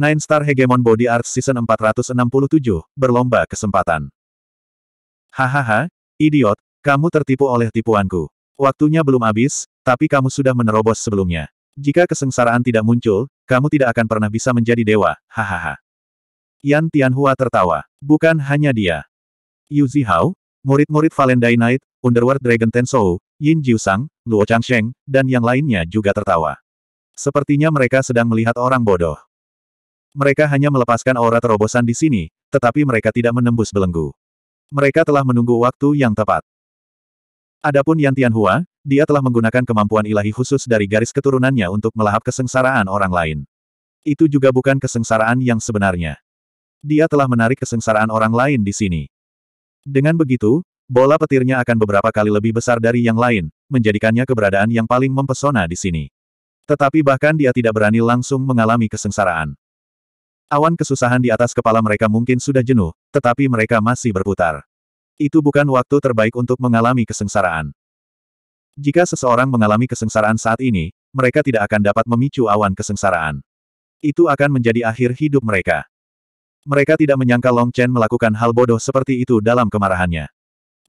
Nine Star Hegemon Body Art Season 467, berlomba kesempatan. Hahaha, idiot, kamu tertipu oleh tipuanku. Waktunya belum habis, tapi kamu sudah menerobos sebelumnya. Jika kesengsaraan tidak muncul, kamu tidak akan pernah bisa menjadi dewa, hahaha. Yan Tianhua tertawa. Bukan hanya dia. Yu Zihao, murid-murid Valendai Knight, Underworld Dragon Tensou, Yin Jiusang, Luo Changsheng, dan yang lainnya juga tertawa. Sepertinya mereka sedang melihat orang bodoh. Mereka hanya melepaskan aura terobosan di sini, tetapi mereka tidak menembus belenggu. Mereka telah menunggu waktu yang tepat. Adapun Yan Tianhua, dia telah menggunakan kemampuan ilahi khusus dari garis keturunannya untuk melahap kesengsaraan orang lain. Itu juga bukan kesengsaraan yang sebenarnya. Dia telah menarik kesengsaraan orang lain di sini. Dengan begitu, bola petirnya akan beberapa kali lebih besar dari yang lain, menjadikannya keberadaan yang paling mempesona di sini. Tetapi bahkan dia tidak berani langsung mengalami kesengsaraan. Awan kesusahan di atas kepala mereka mungkin sudah jenuh, tetapi mereka masih berputar. Itu bukan waktu terbaik untuk mengalami kesengsaraan. Jika seseorang mengalami kesengsaraan saat ini, mereka tidak akan dapat memicu awan kesengsaraan. Itu akan menjadi akhir hidup mereka. Mereka tidak menyangka Long Chen melakukan hal bodoh seperti itu dalam kemarahannya.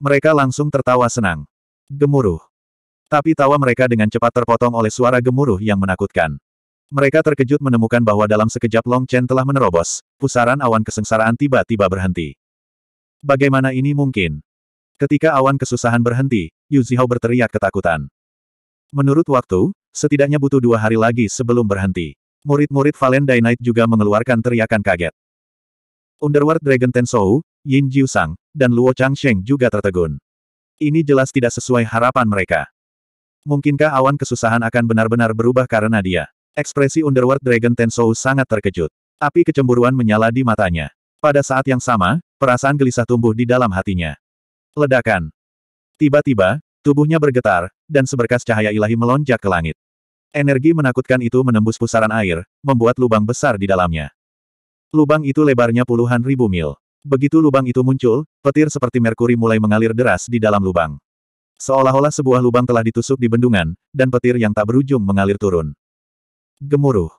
Mereka langsung tertawa senang. Gemuruh. Tapi tawa mereka dengan cepat terpotong oleh suara gemuruh yang menakutkan. Mereka terkejut menemukan bahwa dalam sekejap Long Chen telah menerobos, pusaran awan kesengsaraan tiba-tiba berhenti. Bagaimana ini mungkin? Ketika awan kesusahan berhenti, Yu Zihao berteriak ketakutan. Menurut waktu, setidaknya butuh dua hari lagi sebelum berhenti. Murid-murid Valen Knight juga mengeluarkan teriakan kaget. Underworld Dragon Tensou, Yin Jiusang, dan Luo Changsheng juga tertegun. Ini jelas tidak sesuai harapan mereka. Mungkinkah awan kesusahan akan benar-benar berubah karena dia? Ekspresi Underworld Dragon Tensou sangat terkejut. Api kecemburuan menyala di matanya. Pada saat yang sama, perasaan gelisah tumbuh di dalam hatinya. Ledakan. Tiba-tiba, tubuhnya bergetar, dan seberkas cahaya ilahi melonjak ke langit. Energi menakutkan itu menembus pusaran air, membuat lubang besar di dalamnya. Lubang itu lebarnya puluhan ribu mil. Begitu lubang itu muncul, petir seperti merkuri mulai mengalir deras di dalam lubang. Seolah-olah sebuah lubang telah ditusuk di bendungan, dan petir yang tak berujung mengalir turun. Gemuruh.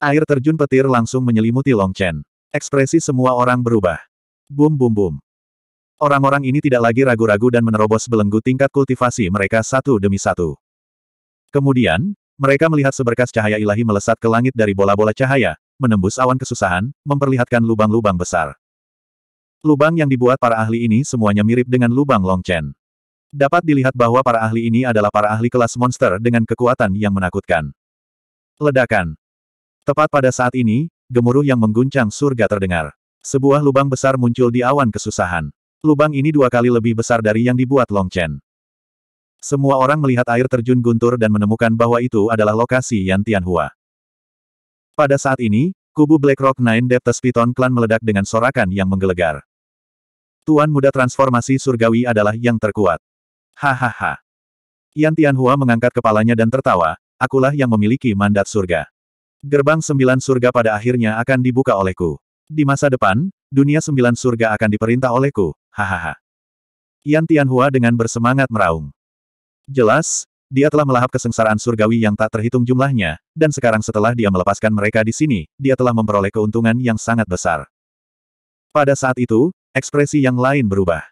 Air terjun petir langsung menyelimuti Long Chen. Ekspresi semua orang berubah. Bum bum bum. Orang-orang ini tidak lagi ragu-ragu dan menerobos belenggu tingkat kultivasi mereka satu demi satu. Kemudian, mereka melihat seberkas cahaya ilahi melesat ke langit dari bola-bola cahaya, menembus awan kesusahan, memperlihatkan lubang-lubang besar. Lubang yang dibuat para ahli ini semuanya mirip dengan lubang Long Chen. Dapat dilihat bahwa para ahli ini adalah para ahli kelas monster dengan kekuatan yang menakutkan. Ledakan. Tepat pada saat ini, gemuruh yang mengguncang surga terdengar. Sebuah lubang besar muncul di awan kesusahan. Lubang ini dua kali lebih besar dari yang dibuat Long Chen. Semua orang melihat air terjun guntur dan menemukan bahwa itu adalah lokasi Yan Tianhua. Pada saat ini, kubu Black Rock Nine Depths Piton Clan meledak dengan sorakan yang menggelegar. Tuan muda transformasi surgawi adalah yang terkuat. Hahaha. Yan Tianhua mengangkat kepalanya dan tertawa, akulah yang memiliki mandat surga. Gerbang sembilan surga pada akhirnya akan dibuka olehku. Di masa depan, dunia sembilan surga akan diperintah olehku, hahaha. Yan Tianhua dengan bersemangat meraung. Jelas, dia telah melahap kesengsaraan surgawi yang tak terhitung jumlahnya, dan sekarang setelah dia melepaskan mereka di sini, dia telah memperoleh keuntungan yang sangat besar. Pada saat itu, ekspresi yang lain berubah.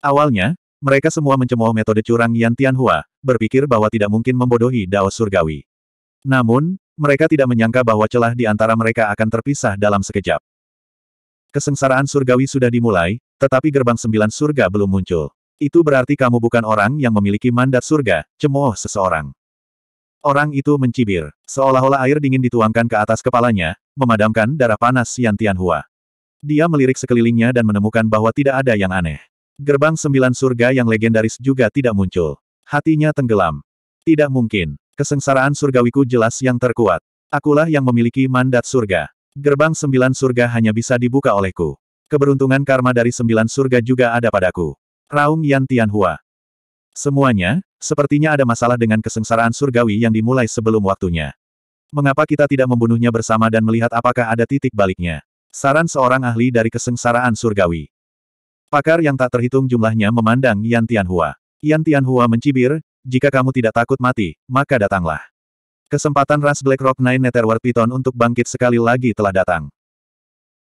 Awalnya, mereka semua mencemooh metode curang Yan Tianhua, berpikir bahwa tidak mungkin membodohi Dao Surgawi. Namun, mereka tidak menyangka bahwa celah di antara mereka akan terpisah dalam sekejap. Kesengsaraan surgawi sudah dimulai, tetapi gerbang sembilan surga belum muncul. Itu berarti kamu bukan orang yang memiliki mandat surga, cemooh seseorang. Orang itu mencibir, seolah-olah air dingin dituangkan ke atas kepalanya, memadamkan darah panas Yan Tianhua. Dia melirik sekelilingnya dan menemukan bahwa tidak ada yang aneh. Gerbang sembilan surga yang legendaris juga tidak muncul. Hatinya tenggelam. Tidak mungkin. Kesengsaraan surgawiku jelas yang terkuat. Akulah yang memiliki mandat surga. Gerbang sembilan surga hanya bisa dibuka olehku. Keberuntungan karma dari sembilan surga juga ada padaku. Raung Yan Tianhua. Semuanya, sepertinya ada masalah dengan kesengsaraan surgawi yang dimulai sebelum waktunya. Mengapa kita tidak membunuhnya bersama dan melihat apakah ada titik baliknya? Saran seorang ahli dari kesengsaraan surgawi. Pakar yang tak terhitung jumlahnya memandang Yan Tianhua. Yan Tianhua mencibir, jika kamu tidak takut mati, maka datanglah. Kesempatan ras Black Rock Nine Netherworld Python untuk bangkit sekali lagi telah datang.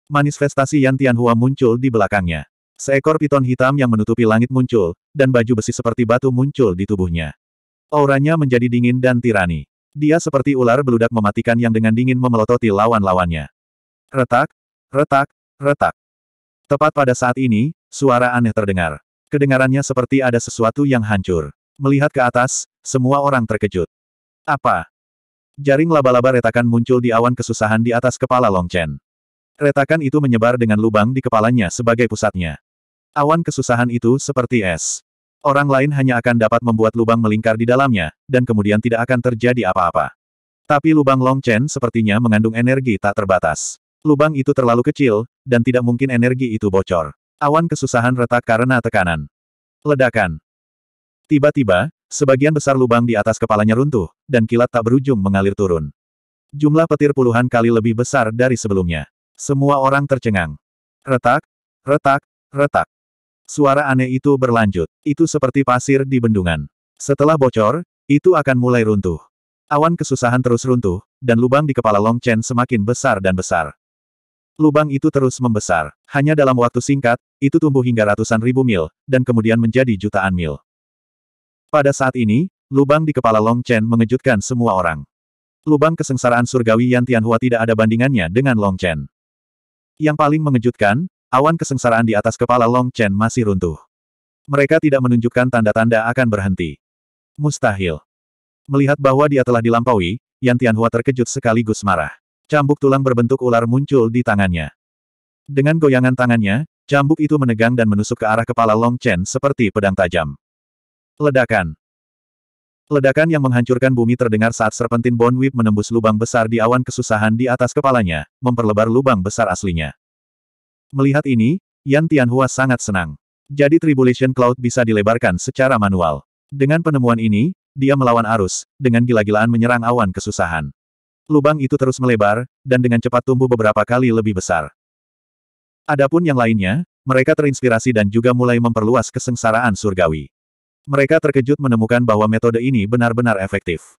Manifestasi Yan Tianhua muncul di belakangnya. Seekor piton hitam yang menutupi langit muncul, dan baju besi seperti batu muncul di tubuhnya. Auranya menjadi dingin dan tirani. Dia seperti ular beludak mematikan yang dengan dingin memelototi lawan-lawannya. Retak, retak, retak. Tepat pada saat ini, suara aneh terdengar. Kedengarannya seperti ada sesuatu yang hancur. Melihat ke atas, semua orang terkejut. Apa? Jaring laba-laba retakan muncul di awan kesusahan di atas kepala Long Chen. Retakan itu menyebar dengan lubang di kepalanya sebagai pusatnya. Awan kesusahan itu seperti es. Orang lain hanya akan dapat membuat lubang melingkar di dalamnya, dan kemudian tidak akan terjadi apa-apa. Tapi lubang Long Chen sepertinya mengandung energi tak terbatas. Lubang itu terlalu kecil, dan tidak mungkin energi itu bocor. Awan kesusahan retak karena tekanan. Ledakan. Tiba-tiba, sebagian besar lubang di atas kepalanya runtuh, dan kilat tak berujung mengalir turun. Jumlah petir puluhan kali lebih besar dari sebelumnya. Semua orang tercengang. Retak, retak, retak. Suara aneh itu berlanjut. Itu seperti pasir di bendungan. Setelah bocor, itu akan mulai runtuh. Awan kesusahan terus runtuh, dan lubang di kepala Long Chen semakin besar dan besar. Lubang itu terus membesar. Hanya dalam waktu singkat, itu tumbuh hingga ratusan ribu mil, dan kemudian menjadi jutaan mil. Pada saat ini, lubang di kepala Long Chen mengejutkan semua orang. Lubang kesengsaraan surgawi Yan Tianhua tidak ada bandingannya dengan Long Chen. Yang paling mengejutkan, awan kesengsaraan di atas kepala Long Chen masih runtuh. Mereka tidak menunjukkan tanda-tanda akan berhenti. Mustahil. Melihat bahwa dia telah dilampaui, Yan Tianhua terkejut sekaligus marah. Cambuk tulang berbentuk ular muncul di tangannya. Dengan goyangan tangannya, cambuk itu menegang dan menusuk ke arah kepala Long Chen seperti pedang tajam. Ledakan. Ledakan yang menghancurkan bumi terdengar saat serpentin Bone Whip menembus lubang besar di awan kesusahan di atas kepalanya, memperlebar lubang besar aslinya. Melihat ini, Yan Tianhua sangat senang. Jadi Tribulation Cloud bisa dilebarkan secara manual. Dengan penemuan ini, dia melawan arus, dengan gila-gilaan menyerang awan kesusahan. Lubang itu terus melebar, dan dengan cepat tumbuh beberapa kali lebih besar. Adapun yang lainnya, mereka terinspirasi dan juga mulai memperluas kesengsaraan surgawi. Mereka terkejut menemukan bahwa metode ini benar-benar efektif.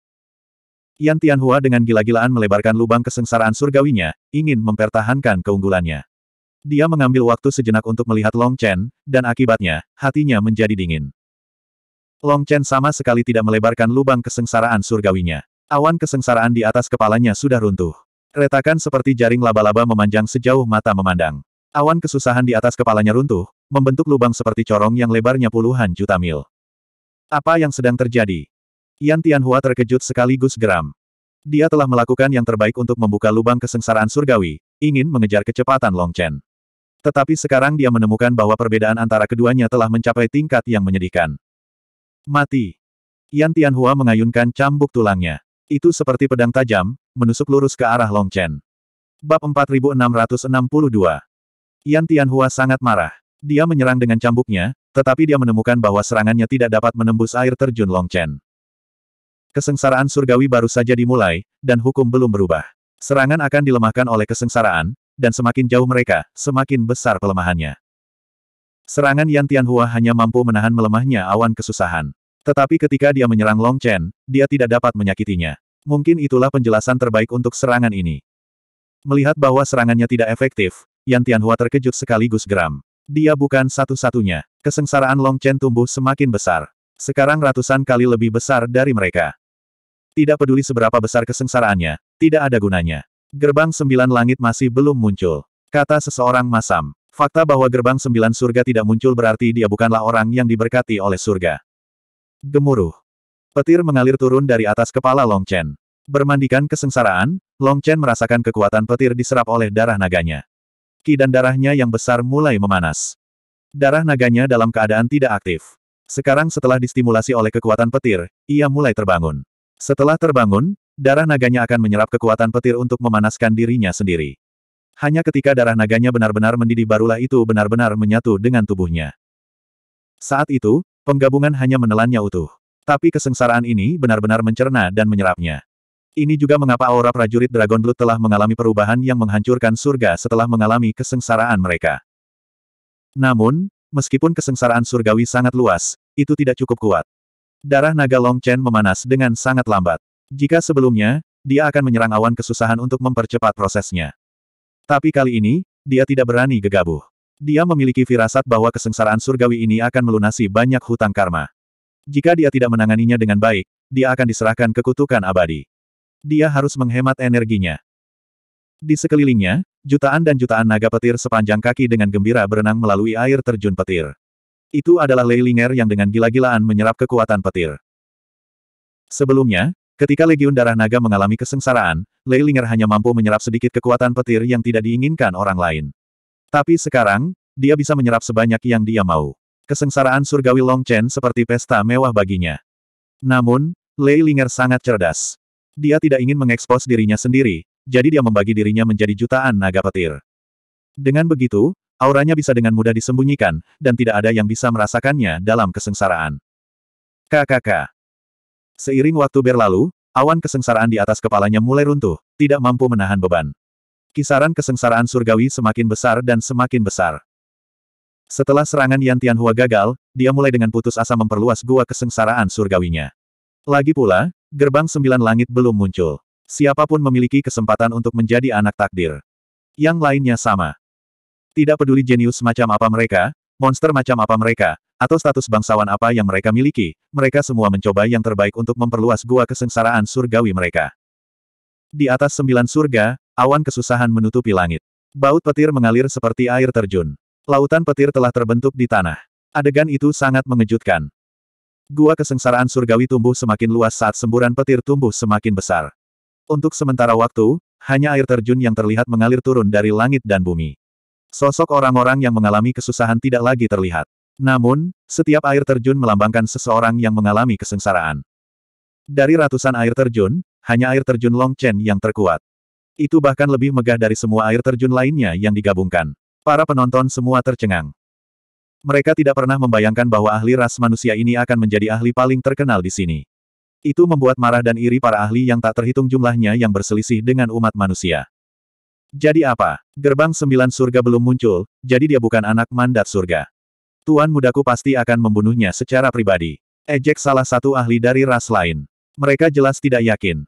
Yan Tianhua dengan gila-gilaan melebarkan lubang kesengsaraan surgawinya, ingin mempertahankan keunggulannya. Dia mengambil waktu sejenak untuk melihat Long Chen, dan akibatnya, hatinya menjadi dingin. Long Chen sama sekali tidak melebarkan lubang kesengsaraan surgawinya. Awan kesengsaraan di atas kepalanya sudah runtuh. Retakan seperti jaring laba-laba memanjang sejauh mata memandang. Awan kesusahan di atas kepalanya runtuh, membentuk lubang seperti corong yang lebarnya puluhan juta mil. Apa yang sedang terjadi? Yan Tianhua terkejut sekaligus geram. Dia telah melakukan yang terbaik untuk membuka lubang kesengsaraan surgawi, ingin mengejar kecepatan Long Chen. Tetapi sekarang dia menemukan bahwa perbedaan antara keduanya telah mencapai tingkat yang menyedihkan. Mati. Yan Tianhua mengayunkan cambuk tulangnya. Itu seperti pedang tajam, menusuk lurus ke arah Long Chen. Bab 4662 Yan Tianhua sangat marah. Dia menyerang dengan cambuknya, tetapi dia menemukan bahwa serangannya tidak dapat menembus air terjun Long Chen. Kesengsaraan surgawi baru saja dimulai, dan hukum belum berubah. Serangan akan dilemahkan oleh kesengsaraan, dan semakin jauh mereka, semakin besar pelemahannya. Serangan Yan Tianhua hanya mampu menahan melemahnya awan kesusahan. Tetapi ketika dia menyerang Long Chen, dia tidak dapat menyakitinya. Mungkin itulah penjelasan terbaik untuk serangan ini. Melihat bahwa serangannya tidak efektif, Yan Tianhua terkejut sekaligus geram. Dia bukan satu-satunya. Kesengsaraan Long Chen tumbuh semakin besar. Sekarang ratusan kali lebih besar dari mereka. Tidak peduli seberapa besar kesengsaraannya, tidak ada gunanya. Gerbang sembilan langit masih belum muncul. Kata seseorang masam. Fakta bahwa gerbang sembilan surga tidak muncul berarti dia bukanlah orang yang diberkati oleh surga. Gemuruh. Petir mengalir turun dari atas kepala Long Chen. Bermandikan kesengsaraan, Long Chen merasakan kekuatan petir diserap oleh darah naganya. Ki dan darahnya yang besar mulai memanas. Darah naganya dalam keadaan tidak aktif. Sekarang setelah distimulasi oleh kekuatan petir, ia mulai terbangun. Setelah terbangun, darah naganya akan menyerap kekuatan petir untuk memanaskan dirinya sendiri. Hanya ketika darah naganya benar-benar mendidih barulah itu benar-benar menyatu dengan tubuhnya. Saat itu, Penggabungan hanya menelannya utuh. Tapi kesengsaraan ini benar-benar mencerna dan menyerapnya. Ini juga mengapa aura prajurit Dragon Blood telah mengalami perubahan yang menghancurkan surga setelah mengalami kesengsaraan mereka. Namun, meskipun kesengsaraan surgawi sangat luas, itu tidak cukup kuat. Darah naga Long Chen memanas dengan sangat lambat. Jika sebelumnya, dia akan menyerang awan kesusahan untuk mempercepat prosesnya. Tapi kali ini, dia tidak berani gegabah. Dia memiliki firasat bahwa kesengsaraan surgawi ini akan melunasi banyak hutang karma. Jika dia tidak menanganinya dengan baik, dia akan diserahkan ke kutukan abadi. Dia harus menghemat energinya. Di sekelilingnya, jutaan dan jutaan naga petir sepanjang kaki dengan gembira berenang melalui air terjun petir. Itu adalah Leilinger yang dengan gila-gilaan menyerap kekuatan petir. Sebelumnya, Ketika Legiun Darah Naga mengalami kesengsaraan, Leilinger hanya mampu menyerap sedikit kekuatan petir yang tidak diinginkan orang lain. Tapi sekarang, dia bisa menyerap sebanyak yang dia mau. Kesengsaraan surgawi Long Chen seperti pesta mewah baginya. Namun, Lei Linger sangat cerdas. Dia tidak ingin mengekspos dirinya sendiri, jadi dia membagi dirinya menjadi jutaan naga petir. Dengan begitu, auranya bisa dengan mudah disembunyikan, dan tidak ada yang bisa merasakannya dalam kesengsaraan. KKK. Seiring waktu berlalu, awan kesengsaraan di atas kepalanya mulai runtuh, tidak mampu menahan beban kisaran kesengsaraan surgawi semakin besar dan semakin besar. Setelah serangan Yan Tianhua gagal, dia mulai dengan putus asa memperluas gua kesengsaraan surgawinya. Lagi pula, gerbang sembilan langit belum muncul. Siapapun memiliki kesempatan untuk menjadi anak takdir. Yang lainnya sama. Tidak peduli jenius macam apa mereka, monster macam apa mereka, atau status bangsawan apa yang mereka miliki, mereka semua mencoba yang terbaik untuk memperluas gua kesengsaraan surgawi mereka. Di atas sembilan surga, Awan kesusahan menutupi langit. Baut petir mengalir seperti air terjun. Lautan petir telah terbentuk di tanah. Adegan itu sangat mengejutkan. Gua kesengsaraan surgawi tumbuh semakin luas saat semburan petir tumbuh semakin besar. Untuk sementara waktu, hanya air terjun yang terlihat mengalir turun dari langit dan bumi. Sosok orang-orang yang mengalami kesusahan tidak lagi terlihat. Namun, setiap air terjun melambangkan seseorang yang mengalami kesengsaraan. Dari ratusan air terjun, hanya air terjun Long Chen yang terkuat. Itu bahkan lebih megah dari semua air terjun lainnya yang digabungkan. Para penonton semua tercengang. Mereka tidak pernah membayangkan bahwa ahli ras manusia ini akan menjadi ahli paling terkenal di sini. Itu membuat marah dan iri para ahli yang tak terhitung jumlahnya yang berselisih dengan umat manusia. Jadi apa? Gerbang sembilan surga belum muncul, jadi dia bukan anak mandat surga. Tuan mudaku pasti akan membunuhnya secara pribadi. Ejek salah satu ahli dari ras lain. Mereka jelas tidak yakin.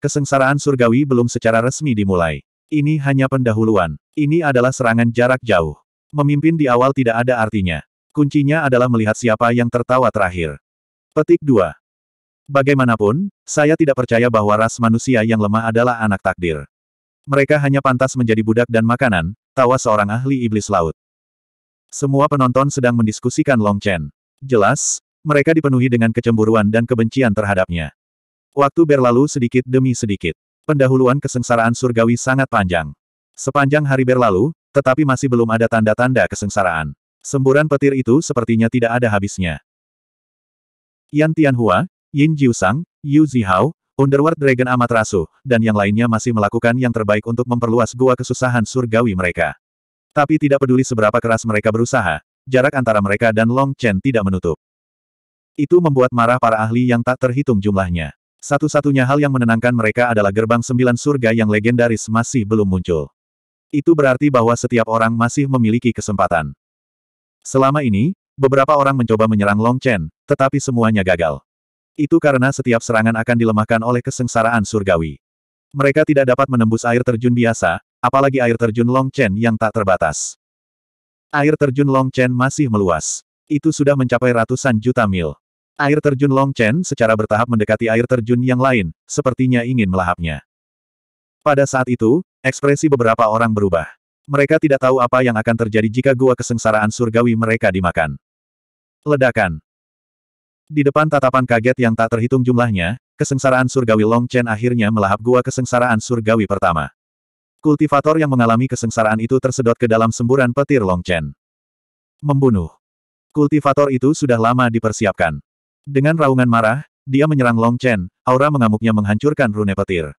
Kesengsaraan surgawi belum secara resmi dimulai. Ini hanya pendahuluan. Ini adalah serangan jarak jauh. Memimpin di awal tidak ada artinya. Kuncinya adalah melihat siapa yang tertawa terakhir. Petik 2. Bagaimanapun, saya tidak percaya bahwa ras manusia yang lemah adalah anak takdir. Mereka hanya pantas menjadi budak dan makanan, tawa seorang ahli iblis laut. Semua penonton sedang mendiskusikan Long Chen. Jelas, mereka dipenuhi dengan kecemburuan dan kebencian terhadapnya. Waktu berlalu sedikit demi sedikit. Pendahuluan kesengsaraan surgawi sangat panjang. Sepanjang hari berlalu, tetapi masih belum ada tanda-tanda kesengsaraan. Semburan petir itu sepertinya tidak ada habisnya. Yan Tianhua, Yin Jiusang, Yu Zihao, Underworld Dragon Amaterasu, dan yang lainnya masih melakukan yang terbaik untuk memperluas gua kesusahan surgawi mereka. Tapi tidak peduli seberapa keras mereka berusaha, jarak antara mereka dan Long Chen tidak menutup. Itu membuat marah para ahli yang tak terhitung jumlahnya. Satu-satunya hal yang menenangkan mereka adalah gerbang sembilan surga yang legendaris masih belum muncul. Itu berarti bahwa setiap orang masih memiliki kesempatan. Selama ini, beberapa orang mencoba menyerang Long Chen, tetapi semuanya gagal. Itu karena setiap serangan akan dilemahkan oleh kesengsaraan surgawi. Mereka tidak dapat menembus air terjun biasa, apalagi air terjun Long Chen yang tak terbatas. Air terjun Long Chen masih meluas. Itu sudah mencapai ratusan juta mil. Air terjun Long Chen secara bertahap mendekati air terjun yang lain, sepertinya ingin melahapnya. Pada saat itu, ekspresi beberapa orang berubah. Mereka tidak tahu apa yang akan terjadi jika gua kesengsaraan surgawi mereka dimakan. Ledakan. Di depan tatapan kaget yang tak terhitung jumlahnya, kesengsaraan surgawi Long Chen akhirnya melahap gua kesengsaraan surgawi pertama. Kultivator yang mengalami kesengsaraan itu tersedot ke dalam semburan petir Long Chen. Membunuh. Kultivator itu sudah lama dipersiapkan. Dengan raungan marah, dia menyerang Long Chen, aura mengamuknya menghancurkan rune petir.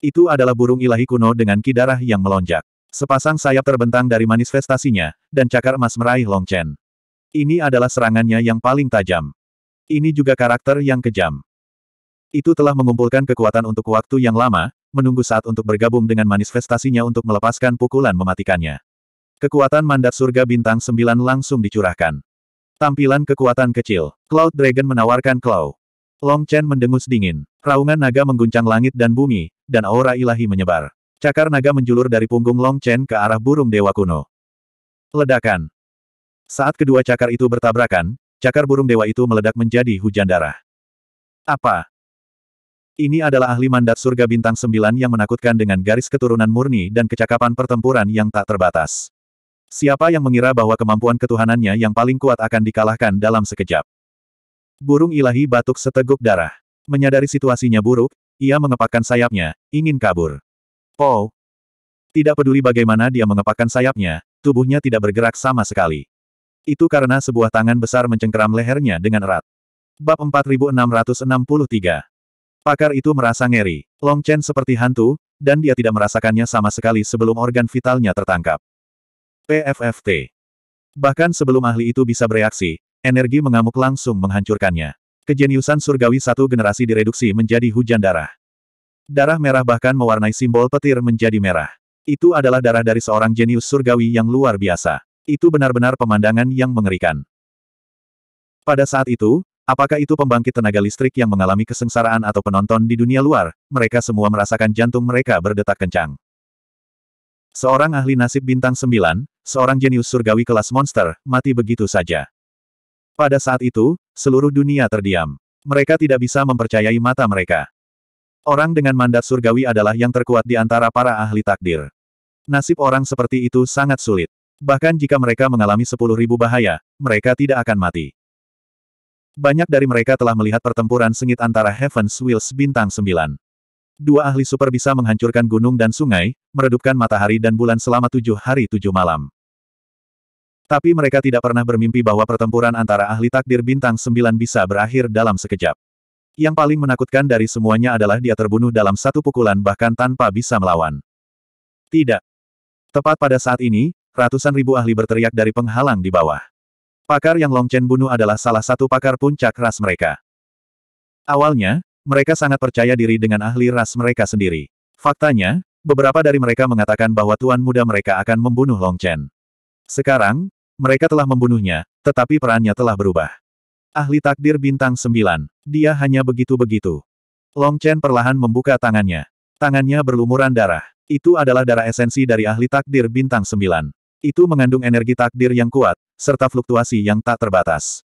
Itu adalah burung ilahi kuno dengan kidarah yang melonjak. Sepasang sayap terbentang dari manifestasinya, dan cakar emas meraih Long Chen. Ini adalah serangannya yang paling tajam. Ini juga karakter yang kejam. Itu telah mengumpulkan kekuatan untuk waktu yang lama, menunggu saat untuk bergabung dengan manifestasinya untuk melepaskan pukulan mematikannya. Kekuatan mandat surga bintang 9 langsung dicurahkan. Tampilan kekuatan kecil. Cloud Dragon menawarkan claw. Long Chen mendengus dingin. Raungan naga mengguncang langit dan bumi, dan aura ilahi menyebar. Cakar naga menjulur dari punggung Long Chen ke arah burung dewa kuno. Ledakan. Saat kedua cakar itu bertabrakan, cakar burung dewa itu meledak menjadi hujan darah. Apa? Ini adalah ahli mandat surga bintang sembilan yang menakutkan dengan garis keturunan murni dan kecakapan pertempuran yang tak terbatas. Siapa yang mengira bahwa kemampuan ketuhanannya yang paling kuat akan dikalahkan dalam sekejap? Burung ilahi batuk seteguk darah. Menyadari situasinya buruk, ia mengepakkan sayapnya, ingin kabur. Pow! Tidak peduli bagaimana dia mengepakkan sayapnya, tubuhnya tidak bergerak sama sekali. Itu karena sebuah tangan besar mencengkeram lehernya dengan erat. Bab 4663 Pakar itu merasa ngeri, Long Chen seperti hantu, dan dia tidak merasakannya sama sekali sebelum organ vitalnya tertangkap. PFFT. Bahkan sebelum ahli itu bisa bereaksi, energi mengamuk langsung menghancurkannya. Kejeniusan surgawi satu generasi direduksi menjadi hujan darah. Darah merah bahkan mewarnai simbol petir menjadi merah. Itu adalah darah dari seorang jenius surgawi yang luar biasa. Itu benar-benar pemandangan yang mengerikan. Pada saat itu, apakah itu pembangkit tenaga listrik yang mengalami kesengsaraan atau penonton di dunia luar, mereka semua merasakan jantung mereka berdetak kencang. Seorang ahli nasib bintang 9, seorang jenius surgawi kelas monster, mati begitu saja. Pada saat itu, seluruh dunia terdiam. Mereka tidak bisa mempercayai mata mereka. Orang dengan mandat surgawi adalah yang terkuat di antara para ahli takdir. Nasib orang seperti itu sangat sulit. Bahkan jika mereka mengalami sepuluh ribu bahaya, mereka tidak akan mati. Banyak dari mereka telah melihat pertempuran sengit antara Heaven's Wheels bintang sembilan. Dua ahli super bisa menghancurkan gunung dan sungai, meredupkan matahari dan bulan selama tujuh hari tujuh malam. Tapi mereka tidak pernah bermimpi bahwa pertempuran antara ahli takdir bintang 9 bisa berakhir dalam sekejap. Yang paling menakutkan dari semuanya adalah dia terbunuh dalam satu pukulan bahkan tanpa bisa melawan. Tidak. Tepat pada saat ini, ratusan ribu ahli berteriak dari penghalang di bawah. Pakar yang Long Chen bunuh adalah salah satu pakar puncak ras mereka. Awalnya, mereka sangat percaya diri dengan ahli ras mereka sendiri. Faktanya, beberapa dari mereka mengatakan bahwa tuan muda mereka akan membunuh Long Chen. Sekarang, mereka telah membunuhnya, tetapi perannya telah berubah. Ahli takdir bintang sembilan, dia hanya begitu-begitu. Long Chen perlahan membuka tangannya. Tangannya berlumuran darah. Itu adalah darah esensi dari ahli takdir bintang sembilan. Itu mengandung energi takdir yang kuat, serta fluktuasi yang tak terbatas.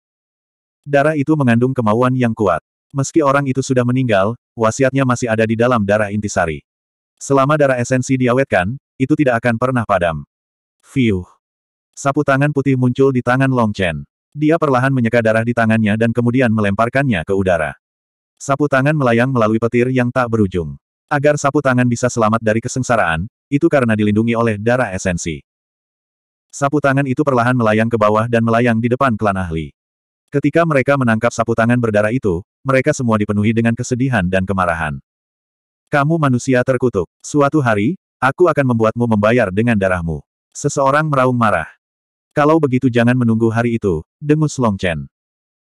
Darah itu mengandung kemauan yang kuat. Meski orang itu sudah meninggal, wasiatnya masih ada di dalam darah intisari. Selama darah esensi diawetkan, itu tidak akan pernah padam. Fiuh. Sapu tangan putih muncul di tangan Long Chen. Dia perlahan menyeka darah di tangannya dan kemudian melemparkannya ke udara. Sapu tangan melayang melalui petir yang tak berujung. Agar sapu tangan bisa selamat dari kesengsaraan, itu karena dilindungi oleh darah esensi. Sapu tangan itu perlahan melayang ke bawah dan melayang di depan klan ahli. Ketika mereka menangkap sapu tangan berdarah itu, mereka semua dipenuhi dengan kesedihan dan kemarahan. Kamu manusia terkutuk. Suatu hari, aku akan membuatmu membayar dengan darahmu. Seseorang meraung marah. Kalau begitu jangan menunggu hari itu, dengus Long Chen.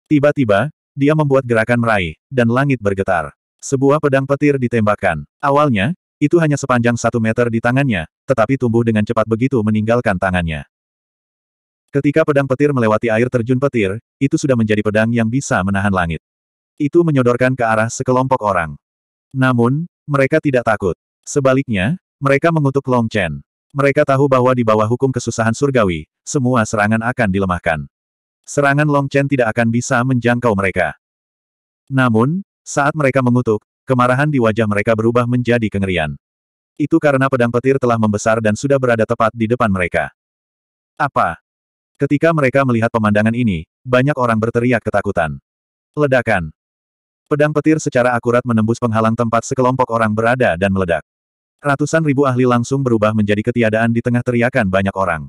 Tiba-tiba, dia membuat gerakan meraih, dan langit bergetar. Sebuah pedang petir ditembakkan. Awalnya, itu hanya sepanjang satu meter di tangannya, tetapi tumbuh dengan cepat begitu meninggalkan tangannya. Ketika pedang petir melewati air terjun petir, itu sudah menjadi pedang yang bisa menahan langit. Itu menyodorkan ke arah sekelompok orang. Namun, mereka tidak takut. Sebaliknya, mereka mengutuk Long Chen. Mereka tahu bahwa di bawah hukum kesusahan surgawi, semua serangan akan dilemahkan. Serangan Long Chen tidak akan bisa menjangkau mereka. Namun, saat mereka mengutuk, kemarahan di wajah mereka berubah menjadi kengerian. Itu karena pedang petir telah membesar dan sudah berada tepat di depan mereka. Apa? Ketika mereka melihat pemandangan ini, banyak orang berteriak ketakutan. Ledakan. Pedang petir secara akurat menembus penghalang tempat sekelompok orang berada dan meledak. Ratusan ribu ahli langsung berubah menjadi ketiadaan di tengah teriakan banyak orang.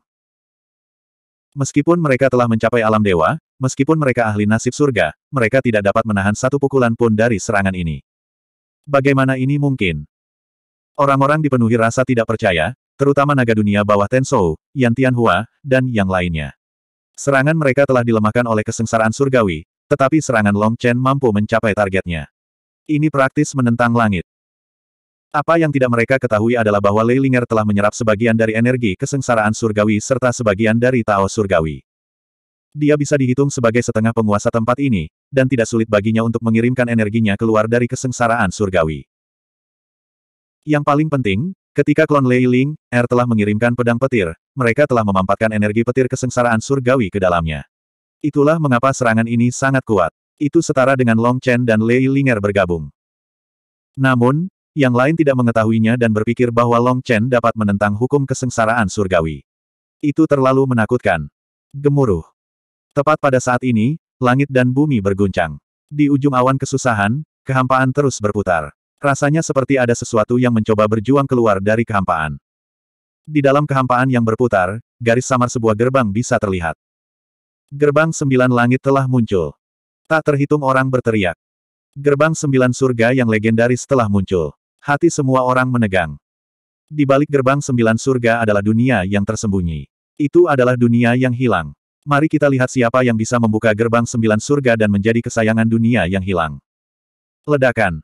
Meskipun mereka telah mencapai alam dewa, meskipun mereka ahli nasib surga, mereka tidak dapat menahan satu pukulan pun dari serangan ini. Bagaimana ini mungkin? Orang-orang dipenuhi rasa tidak percaya, terutama naga dunia bawah Tensou, Yan Tianhua, dan yang lainnya. Serangan mereka telah dilemahkan oleh kesengsaraan surgawi, tetapi serangan Long Chen mampu mencapai targetnya. Ini praktis menentang langit. Apa yang tidak mereka ketahui adalah bahwa Leilinger telah menyerap sebagian dari energi kesengsaraan surgawi serta sebagian dari Tao surgawi. Dia bisa dihitung sebagai setengah penguasa tempat ini, dan tidak sulit baginya untuk mengirimkan energinya keluar dari kesengsaraan surgawi. Yang paling penting, ketika klon Leiling, R er, telah mengirimkan pedang petir, mereka telah memampatkan energi petir kesengsaraan surgawi ke dalamnya. Itulah mengapa serangan ini sangat kuat. Itu setara dengan Long Chen dan Lei Ling'er bergabung. Namun, yang lain tidak mengetahuinya dan berpikir bahwa Long Chen dapat menentang hukum kesengsaraan surgawi. Itu terlalu menakutkan. Gemuruh. Tepat pada saat ini, langit dan bumi berguncang. Di ujung awan kesusahan, kehampaan terus berputar. Rasanya seperti ada sesuatu yang mencoba berjuang keluar dari kehampaan. Di dalam kehampaan yang berputar, garis samar sebuah gerbang bisa terlihat. Gerbang sembilan langit telah muncul. Tak terhitung orang berteriak. Gerbang sembilan surga yang legendaris telah muncul. Hati semua orang menegang. Di balik gerbang sembilan surga adalah dunia yang tersembunyi. Itu adalah dunia yang hilang. Mari kita lihat siapa yang bisa membuka gerbang sembilan surga dan menjadi kesayangan dunia yang hilang. Ledakan.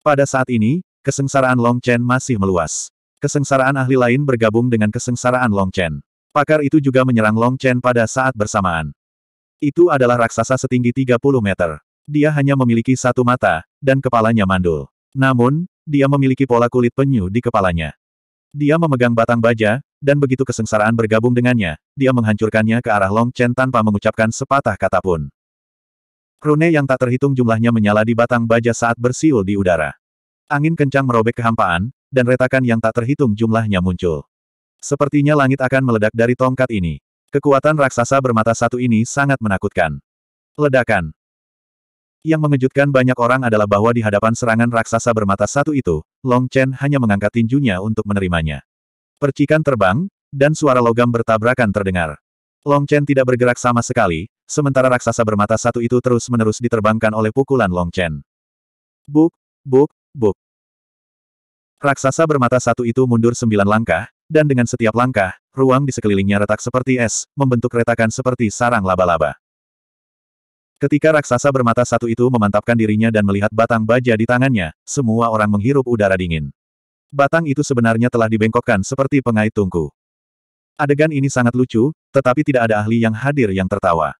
Pada saat ini, kesengsaraan Long Chen masih meluas. Kesengsaraan ahli lain bergabung dengan kesengsaraan Long Chen. Pakar itu juga menyerang Long Chen pada saat bersamaan. Itu adalah raksasa setinggi 30 meter. Dia hanya memiliki satu mata, dan kepalanya mandul. Namun, dia memiliki pola kulit penyu di kepalanya. Dia memegang batang baja, dan begitu kesengsaraan bergabung dengannya, dia menghancurkannya ke arah Long Chen tanpa mengucapkan sepatah kata pun. Rune yang tak terhitung jumlahnya menyala di batang baja saat bersiul di udara. Angin kencang merobek kehampaan, dan retakan yang tak terhitung jumlahnya muncul. Sepertinya langit akan meledak dari tongkat ini. Kekuatan raksasa bermata satu ini sangat menakutkan. Ledakan. Yang mengejutkan banyak orang adalah bahwa di hadapan serangan raksasa bermata satu itu, Long Chen hanya mengangkat tinjunya untuk menerimanya. Percikan terbang, dan suara logam bertabrakan terdengar. Long Chen tidak bergerak sama sekali, sementara raksasa bermata satu itu terus-menerus diterbangkan oleh pukulan Long Chen. Buk, buk, buk. Raksasa bermata satu itu mundur sembilan langkah, dan dengan setiap langkah, ruang di sekelilingnya retak seperti es, membentuk retakan seperti sarang laba-laba. Ketika raksasa bermata satu itu memantapkan dirinya dan melihat batang baja di tangannya, semua orang menghirup udara dingin. Batang itu sebenarnya telah dibengkokkan seperti pengait tungku. Adegan ini sangat lucu, tetapi tidak ada ahli yang hadir yang tertawa.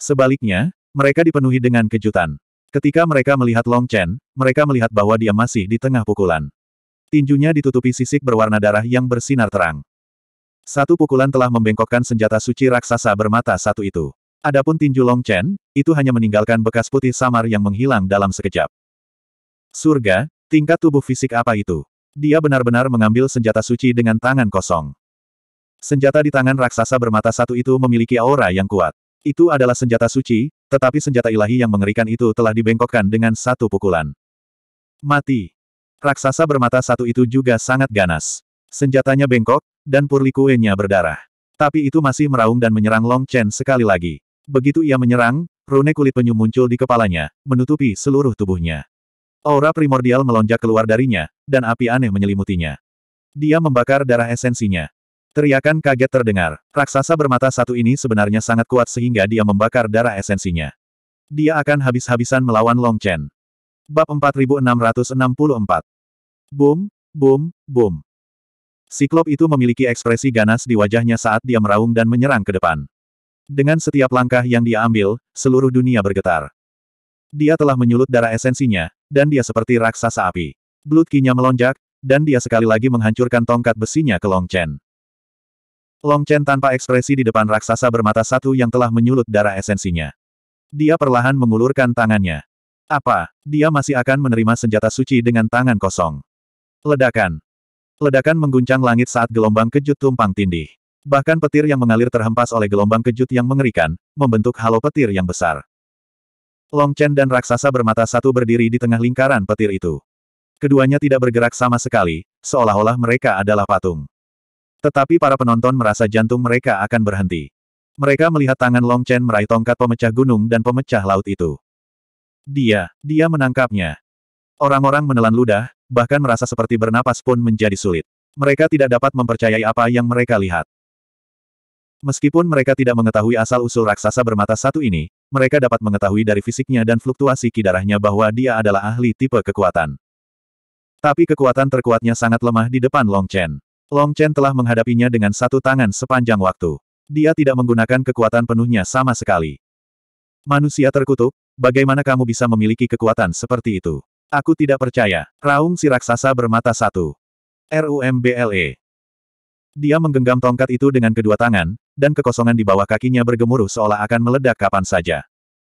Sebaliknya, mereka dipenuhi dengan kejutan. Ketika mereka melihat Long Chen, mereka melihat bahwa dia masih di tengah pukulan. Tinjunya ditutupi sisik berwarna darah yang bersinar terang. Satu pukulan telah membengkokkan senjata suci raksasa bermata satu itu. Adapun tinju Long Chen, itu hanya meninggalkan bekas putih samar yang menghilang dalam sekejap. Surga, tingkat tubuh fisik apa itu? Dia benar-benar mengambil senjata suci dengan tangan kosong. Senjata di tangan raksasa bermata satu itu memiliki aura yang kuat. Itu adalah senjata suci, tetapi senjata ilahi yang mengerikan itu telah dibengkokkan dengan satu pukulan. Mati. Raksasa bermata satu itu juga sangat ganas. Senjatanya bengkok, dan purlikuenya berdarah. Tapi itu masih meraung dan menyerang Long Chen sekali lagi. Begitu ia menyerang, rune kulit penyu muncul di kepalanya, menutupi seluruh tubuhnya. Aura primordial melonjak keluar darinya, dan api aneh menyelimutinya. Dia membakar darah esensinya. Teriakan kaget terdengar. Raksasa bermata satu ini sebenarnya sangat kuat sehingga dia membakar darah esensinya. Dia akan habis-habisan melawan Long Chen. Bab 4664 Boom, boom, boom. Siklop itu memiliki ekspresi ganas di wajahnya saat dia meraung dan menyerang ke depan. Dengan setiap langkah yang dia ambil, seluruh dunia bergetar. Dia telah menyulut darah esensinya, dan dia seperti raksasa api. Blood kinya melonjak, dan dia sekali lagi menghancurkan tongkat besinya ke Long Chen. Long Chen tanpa ekspresi di depan raksasa bermata satu yang telah menyulut darah esensinya. Dia perlahan mengulurkan tangannya. Apa? Dia masih akan menerima senjata suci dengan tangan kosong. Ledakan. Ledakan mengguncang langit saat gelombang kejut tumpang tindih. Bahkan petir yang mengalir terhempas oleh gelombang kejut yang mengerikan, membentuk halo petir yang besar. Long Chen dan raksasa bermata satu berdiri di tengah lingkaran petir itu. Keduanya tidak bergerak sama sekali, seolah-olah mereka adalah patung. Tetapi para penonton merasa jantung mereka akan berhenti. Mereka melihat tangan Long Chen meraih tongkat pemecah gunung dan pemecah laut itu. Dia, dia menangkapnya. Orang-orang menelan ludah, bahkan merasa seperti bernapas pun menjadi sulit. Mereka tidak dapat mempercayai apa yang mereka lihat. Meskipun mereka tidak mengetahui asal-usul raksasa bermata satu ini, mereka dapat mengetahui dari fisiknya dan fluktuasi kidarahnya bahwa dia adalah ahli tipe kekuatan. Tapi kekuatan terkuatnya sangat lemah di depan Long Chen. Long Chen telah menghadapinya dengan satu tangan sepanjang waktu. Dia tidak menggunakan kekuatan penuhnya sama sekali. Manusia terkutuk, bagaimana kamu bisa memiliki kekuatan seperti itu? Aku tidak percaya. Raung si raksasa bermata satu. RUMBLE. Dia menggenggam tongkat itu dengan kedua tangan, dan kekosongan di bawah kakinya bergemuruh seolah akan meledak kapan saja.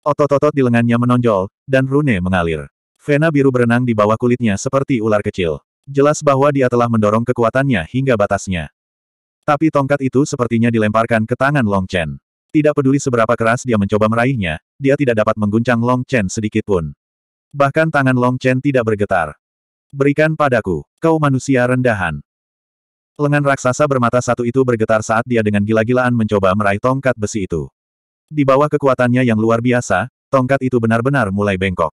Otot-otot di lengannya menonjol, dan rune mengalir. Vena biru berenang di bawah kulitnya seperti ular kecil. Jelas bahwa dia telah mendorong kekuatannya hingga batasnya. Tapi tongkat itu sepertinya dilemparkan ke tangan Long Chen. Tidak peduli seberapa keras dia mencoba meraihnya, dia tidak dapat mengguncang Long Chen sedikit pun. Bahkan tangan Long Chen tidak bergetar. Berikan padaku, kau manusia rendahan. Lengan raksasa bermata satu itu bergetar saat dia dengan gila-gilaan mencoba meraih tongkat besi itu. Di bawah kekuatannya yang luar biasa, tongkat itu benar-benar mulai bengkok.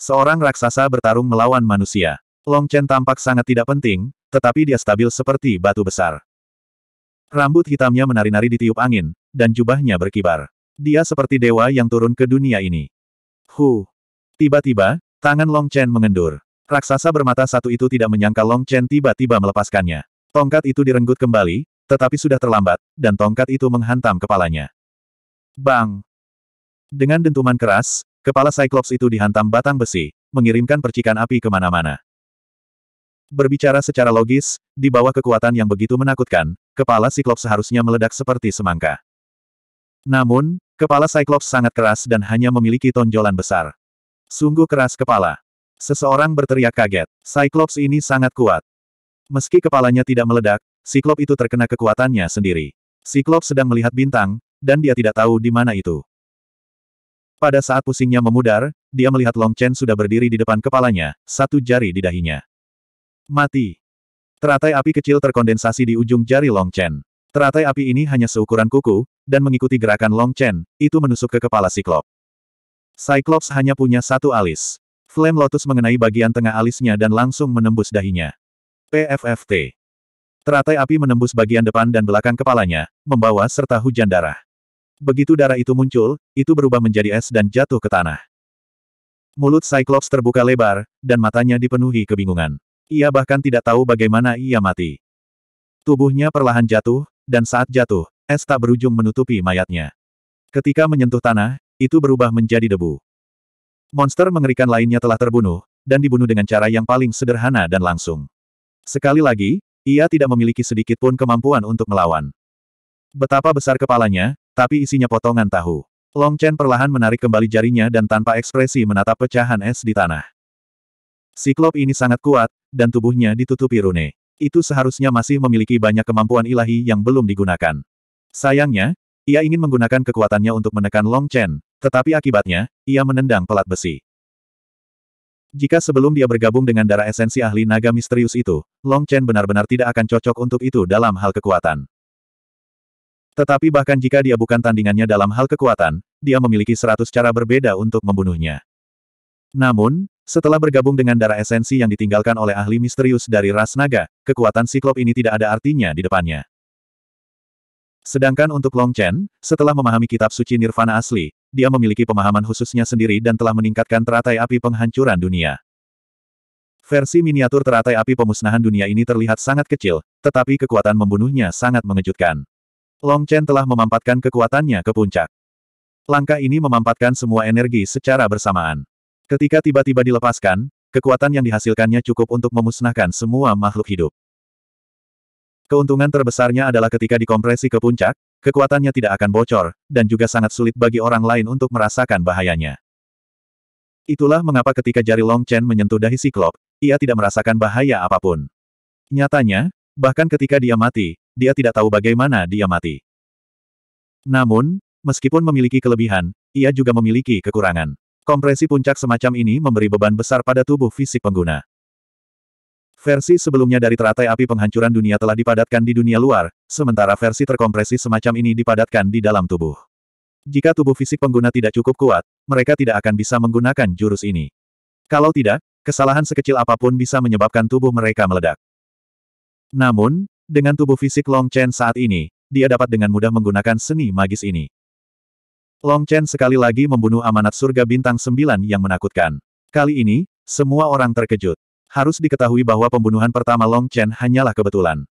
Seorang raksasa bertarung melawan manusia. Long Chen tampak sangat tidak penting, tetapi dia stabil seperti batu besar. Rambut hitamnya menari-nari di tiup angin, dan jubahnya berkibar. Dia seperti dewa yang turun ke dunia ini. Hu! Tiba-tiba, tangan Long Chen mengendur. Raksasa bermata satu itu tidak menyangka Long Chen tiba-tiba melepaskannya. Tongkat itu direnggut kembali, tetapi sudah terlambat, dan tongkat itu menghantam kepalanya. Bang! Dengan dentuman keras, kepala Cyclops itu dihantam batang besi, mengirimkan percikan api kemana-mana. Berbicara secara logis, di bawah kekuatan yang begitu menakutkan, kepala Cyclops seharusnya meledak seperti semangka. Namun, kepala Cyclops sangat keras dan hanya memiliki tonjolan besar. Sungguh keras kepala. Seseorang berteriak kaget. Cyclops ini sangat kuat. Meski kepalanya tidak meledak, Siklop itu terkena kekuatannya sendiri. Siklop sedang melihat bintang, dan dia tidak tahu di mana itu. Pada saat pusingnya memudar, dia melihat Long Chen sudah berdiri di depan kepalanya, satu jari di dahinya. Mati. Teratai api kecil terkondensasi di ujung jari Long Chen. Teratai api ini hanya seukuran kuku, dan mengikuti gerakan Long Chen, itu menusuk ke kepala Siklop. Cyclops hanya punya satu alis. Flame Lotus mengenai bagian tengah alisnya dan langsung menembus dahinya. PFFT. Teratai api menembus bagian depan dan belakang kepalanya, membawa serta hujan darah. Begitu darah itu muncul, itu berubah menjadi es dan jatuh ke tanah. Mulut Cyclops terbuka lebar, dan matanya dipenuhi kebingungan. Ia bahkan tidak tahu bagaimana ia mati. Tubuhnya perlahan jatuh, dan saat jatuh, es tak berujung menutupi mayatnya. Ketika menyentuh tanah, itu berubah menjadi debu. Monster mengerikan lainnya telah terbunuh, dan dibunuh dengan cara yang paling sederhana dan langsung. Sekali lagi, ia tidak memiliki sedikit pun kemampuan untuk melawan. Betapa besar kepalanya, tapi isinya potongan tahu. Long Chen perlahan menarik kembali jarinya dan tanpa ekspresi menatap pecahan es di tanah. Siklop ini sangat kuat, dan tubuhnya ditutupi rune. Itu seharusnya masih memiliki banyak kemampuan ilahi yang belum digunakan. Sayangnya, ia ingin menggunakan kekuatannya untuk menekan Long Chen, tetapi akibatnya, ia menendang pelat besi. Jika sebelum dia bergabung dengan darah esensi ahli naga misterius itu, Long Chen benar-benar tidak akan cocok untuk itu dalam hal kekuatan. Tetapi bahkan jika dia bukan tandingannya dalam hal kekuatan, dia memiliki seratus cara berbeda untuk membunuhnya. Namun, setelah bergabung dengan darah esensi yang ditinggalkan oleh ahli misterius dari ras naga, kekuatan siklop ini tidak ada artinya di depannya. Sedangkan untuk Long Chen, setelah memahami kitab suci Nirvana asli, dia memiliki pemahaman khususnya sendiri dan telah meningkatkan teratai api penghancuran dunia. Versi miniatur teratai api pemusnahan dunia ini terlihat sangat kecil, tetapi kekuatan membunuhnya sangat mengejutkan. Long Chen telah memampatkan kekuatannya ke puncak. Langkah ini memampatkan semua energi secara bersamaan. Ketika tiba-tiba dilepaskan, kekuatan yang dihasilkannya cukup untuk memusnahkan semua makhluk hidup. Keuntungan terbesarnya adalah ketika dikompresi ke puncak, kekuatannya tidak akan bocor, dan juga sangat sulit bagi orang lain untuk merasakan bahayanya. Itulah mengapa ketika jari Long Chen menyentuh dahi Siklop, ia tidak merasakan bahaya apapun. Nyatanya, bahkan ketika dia mati, dia tidak tahu bagaimana dia mati. Namun, meskipun memiliki kelebihan, ia juga memiliki kekurangan. Kompresi puncak semacam ini memberi beban besar pada tubuh fisik pengguna. Versi sebelumnya dari teratai api penghancuran dunia telah dipadatkan di dunia luar, sementara versi terkompresi semacam ini dipadatkan di dalam tubuh. Jika tubuh fisik pengguna tidak cukup kuat, mereka tidak akan bisa menggunakan jurus ini. Kalau tidak, kesalahan sekecil apapun bisa menyebabkan tubuh mereka meledak. Namun, dengan tubuh fisik Long Chen saat ini, dia dapat dengan mudah menggunakan seni magis ini. Long Chen sekali lagi membunuh amanat surga bintang sembilan yang menakutkan. Kali ini, semua orang terkejut. Harus diketahui bahwa pembunuhan pertama Long Chen hanyalah kebetulan.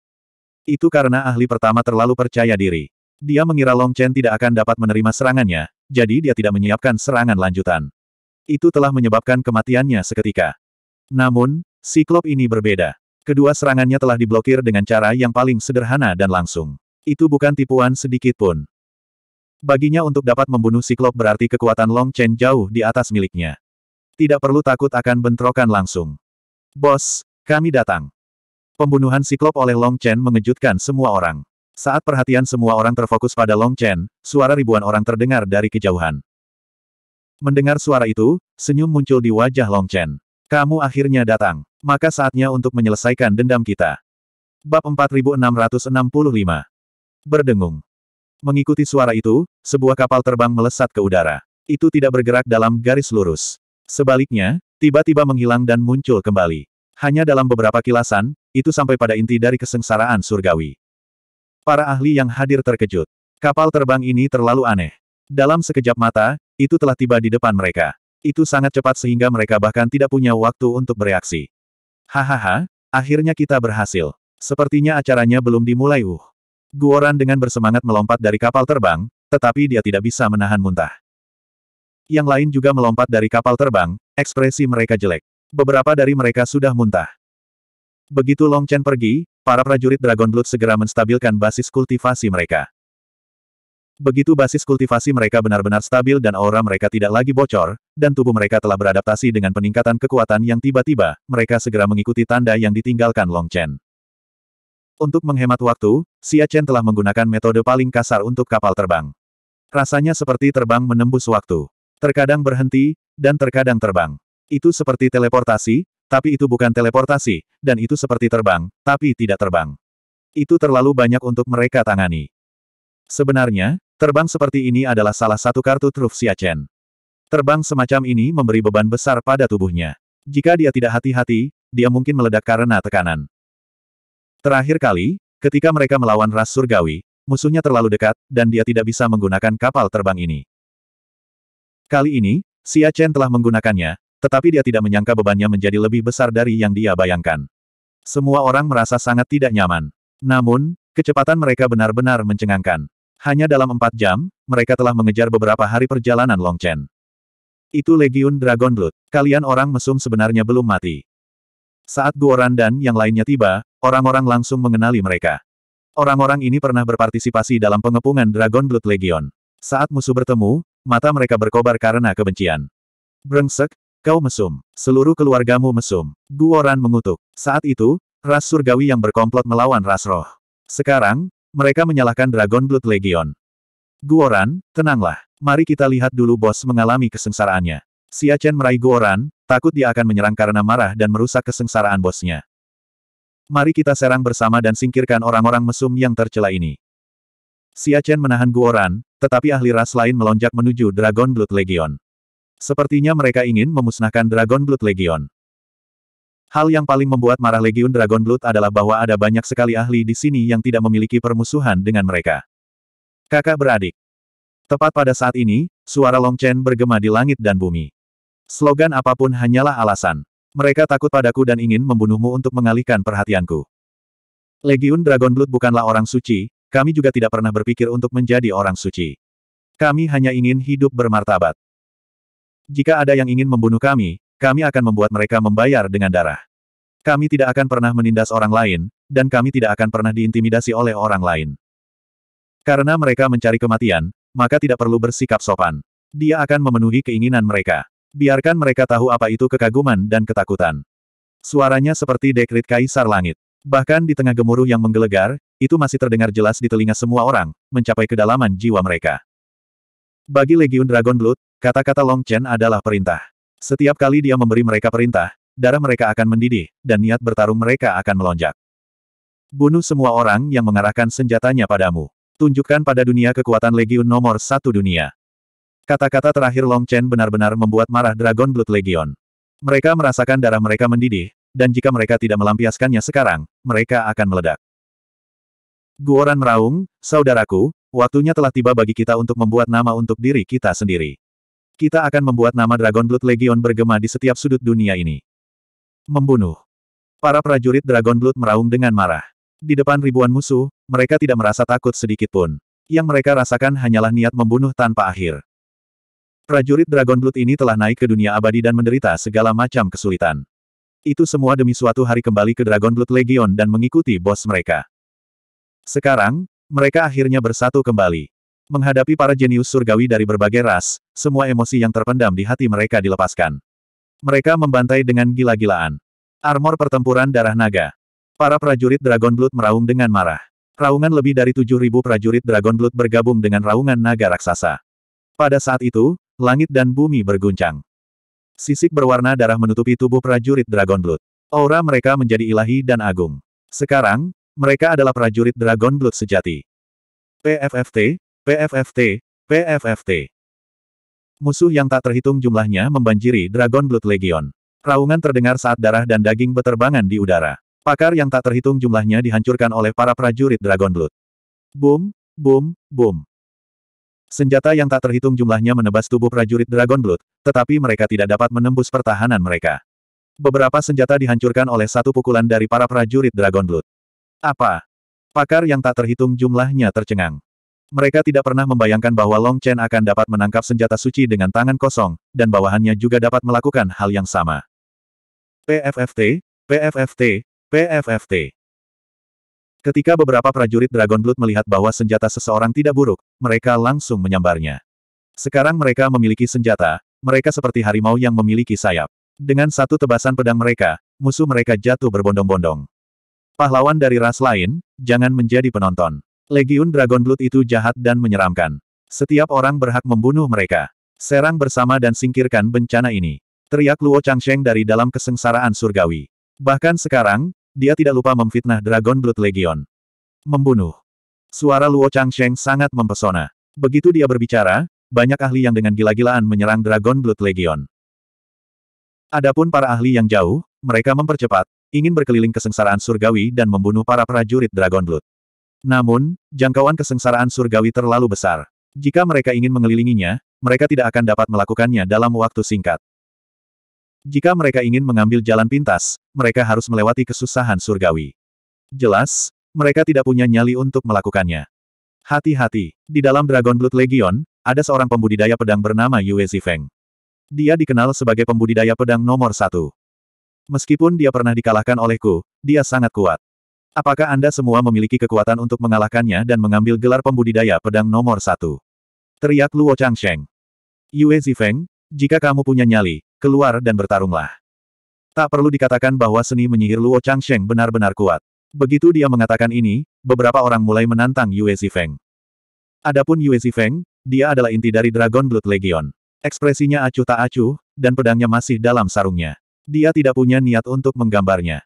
Itu karena ahli pertama terlalu percaya diri. Dia mengira Long Chen tidak akan dapat menerima serangannya, jadi dia tidak menyiapkan serangan lanjutan. Itu telah menyebabkan kematiannya seketika. Namun, siklop ini berbeda. Kedua serangannya telah diblokir dengan cara yang paling sederhana dan langsung. Itu bukan tipuan sedikit pun. Baginya untuk dapat membunuh siklop berarti kekuatan Long Chen jauh di atas miliknya. Tidak perlu takut akan bentrokan langsung. Bos, kami datang. Pembunuhan siklop oleh Long Chen mengejutkan semua orang. Saat perhatian semua orang terfokus pada Long Chen, suara ribuan orang terdengar dari kejauhan. Mendengar suara itu, senyum muncul di wajah Long Chen. Kamu akhirnya datang. Maka saatnya untuk menyelesaikan dendam kita. Bab 4665 Berdengung Mengikuti suara itu, sebuah kapal terbang melesat ke udara. Itu tidak bergerak dalam garis lurus. Sebaliknya, tiba-tiba menghilang dan muncul kembali. Hanya dalam beberapa kilasan, itu sampai pada inti dari kesengsaraan surgawi. Para ahli yang hadir terkejut. Kapal terbang ini terlalu aneh. Dalam sekejap mata, itu telah tiba di depan mereka. Itu sangat cepat sehingga mereka bahkan tidak punya waktu untuk bereaksi. Hahaha, akhirnya kita berhasil. Sepertinya acaranya belum dimulai uh. Guoran dengan bersemangat melompat dari kapal terbang, tetapi dia tidak bisa menahan muntah. Yang lain juga melompat dari kapal terbang, ekspresi mereka jelek. Beberapa dari mereka sudah muntah. Begitu Long Chen pergi, para prajurit Dragon Blood segera menstabilkan basis kultivasi mereka. Begitu basis kultivasi mereka benar-benar stabil dan aura mereka tidak lagi bocor, dan tubuh mereka telah beradaptasi dengan peningkatan kekuatan yang tiba-tiba, mereka segera mengikuti tanda yang ditinggalkan Long Chen. Untuk menghemat waktu, Xia Chen telah menggunakan metode paling kasar untuk kapal terbang. Rasanya seperti terbang menembus waktu. Terkadang berhenti, dan terkadang terbang. Itu seperti teleportasi, tapi itu bukan teleportasi, dan itu seperti terbang, tapi tidak terbang. Itu terlalu banyak untuk mereka tangani. Sebenarnya, terbang seperti ini adalah salah satu kartu truf Siachen. Terbang semacam ini memberi beban besar pada tubuhnya. Jika dia tidak hati-hati, dia mungkin meledak karena tekanan. Terakhir kali, ketika mereka melawan ras surgawi, musuhnya terlalu dekat, dan dia tidak bisa menggunakan kapal terbang ini. Kali ini, Xia Chen telah menggunakannya, tetapi dia tidak menyangka bebannya menjadi lebih besar dari yang dia bayangkan. Semua orang merasa sangat tidak nyaman. Namun, kecepatan mereka benar-benar mencengangkan. Hanya dalam empat jam, mereka telah mengejar beberapa hari perjalanan Long Chen. Itu Legion Dragon Blood. Kalian orang mesum sebenarnya belum mati. Saat Guoran dan yang lainnya tiba, orang-orang langsung mengenali mereka. Orang-orang ini pernah berpartisipasi dalam pengepungan Dragon Blood Legion. Saat musuh bertemu, mata mereka berkobar karena kebencian. Brengsek, kau mesum. Seluruh keluargamu mesum. Guoran mengutuk. Saat itu, ras surgawi yang berkomplot melawan ras roh. Sekarang, mereka menyalahkan Dragon Blood Legion. Guoran, tenanglah. Mari kita lihat dulu bos mengalami kesengsaraannya. Siachen meraih Guoran, takut dia akan menyerang karena marah dan merusak kesengsaraan bosnya. Mari kita serang bersama dan singkirkan orang-orang mesum yang tercela ini. Xia Chen menahan Guoran, tetapi ahli ras lain melonjak menuju Dragon Blood Legion. Sepertinya mereka ingin memusnahkan Dragon Blood Legion. Hal yang paling membuat marah Legion Dragon Blood adalah bahwa ada banyak sekali ahli di sini yang tidak memiliki permusuhan dengan mereka. Kakak beradik. Tepat pada saat ini, suara Long Chen bergema di langit dan bumi. Slogan apapun hanyalah alasan. Mereka takut padaku dan ingin membunuhmu untuk mengalihkan perhatianku. Legion Dragon Blood bukanlah orang suci, kami juga tidak pernah berpikir untuk menjadi orang suci. Kami hanya ingin hidup bermartabat. Jika ada yang ingin membunuh kami, kami akan membuat mereka membayar dengan darah. Kami tidak akan pernah menindas orang lain, dan kami tidak akan pernah diintimidasi oleh orang lain. Karena mereka mencari kematian, maka tidak perlu bersikap sopan. Dia akan memenuhi keinginan mereka. Biarkan mereka tahu apa itu kekaguman dan ketakutan. Suaranya seperti dekrit kaisar langit. Bahkan di tengah gemuruh yang menggelegar, itu masih terdengar jelas di telinga semua orang, mencapai kedalaman jiwa mereka. Bagi Legiun Dragon Blood, kata-kata Long Chen adalah perintah. Setiap kali dia memberi mereka perintah, darah mereka akan mendidih, dan niat bertarung mereka akan melonjak. Bunuh semua orang yang mengarahkan senjatanya padamu. Tunjukkan pada dunia kekuatan Legiun nomor satu dunia. Kata-kata terakhir Long Chen benar-benar membuat marah Dragon Blood Legion. Mereka merasakan darah mereka mendidih, dan jika mereka tidak melampiaskannya sekarang, mereka akan meledak. Guoran meraung, saudaraku, waktunya telah tiba bagi kita untuk membuat nama untuk diri kita sendiri. Kita akan membuat nama Dragon Blood Legion bergema di setiap sudut dunia ini. Membunuh. Para prajurit Dragon Blood meraung dengan marah. Di depan ribuan musuh, mereka tidak merasa takut sedikit pun. Yang mereka rasakan hanyalah niat membunuh tanpa akhir. Prajurit Dragon Blood ini telah naik ke dunia abadi dan menderita segala macam kesulitan. Itu semua demi suatu hari kembali ke Dragon Blood Legion dan mengikuti bos mereka. Sekarang, mereka akhirnya bersatu kembali. Menghadapi para jenius surgawi dari berbagai ras, semua emosi yang terpendam di hati mereka dilepaskan. Mereka membantai dengan gila-gilaan. Armor pertempuran darah naga. Para prajurit Dragon Blood meraung dengan marah. Raungan lebih dari 7.000 prajurit Dragon Blood bergabung dengan raungan naga raksasa. Pada saat itu, langit dan bumi berguncang. Sisik berwarna darah menutupi tubuh prajurit Dragon Blood. Aura mereka menjadi ilahi dan agung. Sekarang, mereka adalah prajurit Dragon Blood sejati. PFFT, PFFT, PFFT. Musuh yang tak terhitung jumlahnya membanjiri Dragon Blood Legion. Raungan terdengar saat darah dan daging beterbangan di udara. Pakar yang tak terhitung jumlahnya dihancurkan oleh para prajurit Dragon Blood. Boom, boom, boom. Senjata yang tak terhitung jumlahnya menebas tubuh prajurit Dragon Blood, tetapi mereka tidak dapat menembus pertahanan mereka. Beberapa senjata dihancurkan oleh satu pukulan dari para prajurit Dragon Blood. Apa? Pakar yang tak terhitung jumlahnya tercengang. Mereka tidak pernah membayangkan bahwa Long Chen akan dapat menangkap senjata suci dengan tangan kosong, dan bawahannya juga dapat melakukan hal yang sama. PFFT, PFFT, PFFT. Ketika beberapa prajurit Dragon Blood melihat bahwa senjata seseorang tidak buruk, mereka langsung menyambarnya. Sekarang mereka memiliki senjata, mereka seperti harimau yang memiliki sayap. Dengan satu tebasan pedang mereka, musuh mereka jatuh berbondong-bondong. Pahlawan dari ras lain, jangan menjadi penonton. Legiun Dragon Blood itu jahat dan menyeramkan. Setiap orang berhak membunuh mereka. Serang bersama dan singkirkan bencana ini. Teriak Luo Changsheng dari dalam kesengsaraan surgawi. Bahkan sekarang, dia tidak lupa memfitnah Dragon Blood Legion. Membunuh. Suara Luo Changsheng sangat mempesona. Begitu dia berbicara, banyak ahli yang dengan gila-gilaan menyerang Dragon Blood Legion. Adapun para ahli yang jauh, mereka mempercepat, ingin berkeliling kesengsaraan surgawi dan membunuh para prajurit Dragon Blood. Namun, jangkauan kesengsaraan surgawi terlalu besar. Jika mereka ingin mengelilinginya, mereka tidak akan dapat melakukannya dalam waktu singkat. Jika mereka ingin mengambil jalan pintas, mereka harus melewati kesusahan surgawi. Jelas, mereka tidak punya nyali untuk melakukannya. Hati-hati, di dalam Dragon Blood Legion, ada seorang pembudidaya pedang bernama Yue Zifeng. Dia dikenal sebagai pembudidaya pedang nomor satu. Meskipun dia pernah dikalahkan olehku, dia sangat kuat. Apakah Anda semua memiliki kekuatan untuk mengalahkannya dan mengambil gelar pembudidaya pedang nomor satu? Teriak Luo Changsheng. Yue Zifeng, jika kamu punya nyali, keluar dan bertarunglah. Tak perlu dikatakan bahwa seni menyihir Luo Changsheng benar-benar kuat. Begitu dia mengatakan ini, beberapa orang mulai menantang Yue Zifeng. Adapun Yue Zifeng, dia adalah inti dari Dragon Blood Legion. Ekspresinya acuh tak acuh, dan pedangnya masih dalam sarungnya. Dia tidak punya niat untuk menggambarnya.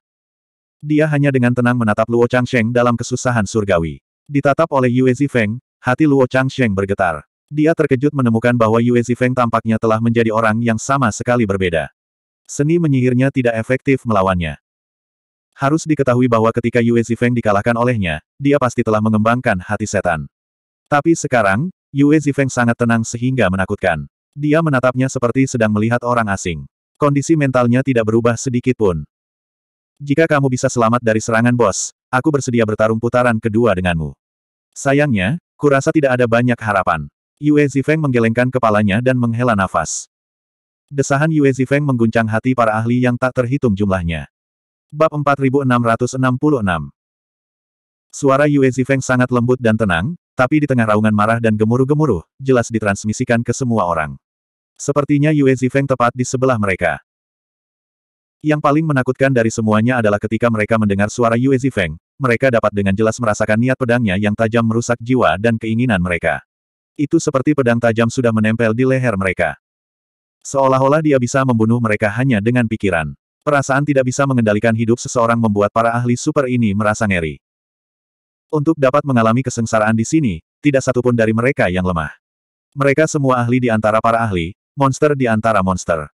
Dia hanya dengan tenang menatap Luo Changsheng dalam kesusahan surgawi. Ditatap oleh Yue Zifeng, hati Luo Changsheng bergetar. Dia terkejut menemukan bahwa Yue Zifeng tampaknya telah menjadi orang yang sama sekali berbeda. Seni menyihirnya tidak efektif melawannya. Harus diketahui bahwa ketika Yue Zifeng dikalahkan olehnya, dia pasti telah mengembangkan hati setan. Tapi sekarang, Yue Zifeng sangat tenang sehingga menakutkan. Dia menatapnya seperti sedang melihat orang asing. Kondisi mentalnya tidak berubah sedikit pun. Jika kamu bisa selamat dari serangan bos, aku bersedia bertarung putaran kedua denganmu. Sayangnya, kurasa tidak ada banyak harapan. Yue Zifeng menggelengkan kepalanya dan menghela nafas. Desahan Yue Zifeng mengguncang hati para ahli yang tak terhitung jumlahnya. Bab 4666 Suara Yue Zifeng sangat lembut dan tenang, tapi di tengah raungan marah dan gemuruh-gemuruh, jelas ditransmisikan ke semua orang. Sepertinya Yue Zifeng tepat di sebelah mereka. Yang paling menakutkan dari semuanya adalah ketika mereka mendengar suara Yue Zifeng, mereka dapat dengan jelas merasakan niat pedangnya yang tajam merusak jiwa dan keinginan mereka. Itu seperti pedang tajam sudah menempel di leher mereka. Seolah-olah dia bisa membunuh mereka hanya dengan pikiran. Perasaan tidak bisa mengendalikan hidup seseorang membuat para ahli super ini merasa ngeri. Untuk dapat mengalami kesengsaraan di sini, tidak satupun dari mereka yang lemah. Mereka semua ahli di antara para ahli, monster di antara monster.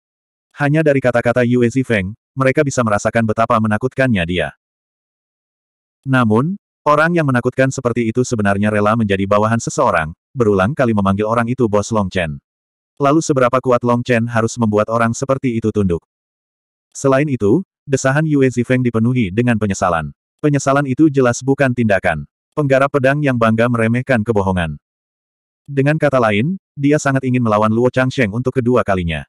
Hanya dari kata-kata Yue Zifeng, mereka bisa merasakan betapa menakutkannya dia. Namun, orang yang menakutkan seperti itu sebenarnya rela menjadi bawahan seseorang, berulang kali memanggil orang itu bos Long Chen. Lalu seberapa kuat Long Chen harus membuat orang seperti itu tunduk. Selain itu, desahan Yue Zifeng dipenuhi dengan penyesalan. Penyesalan itu jelas bukan tindakan. Penggarap pedang yang bangga meremehkan kebohongan. Dengan kata lain, dia sangat ingin melawan Luo Changsheng untuk kedua kalinya.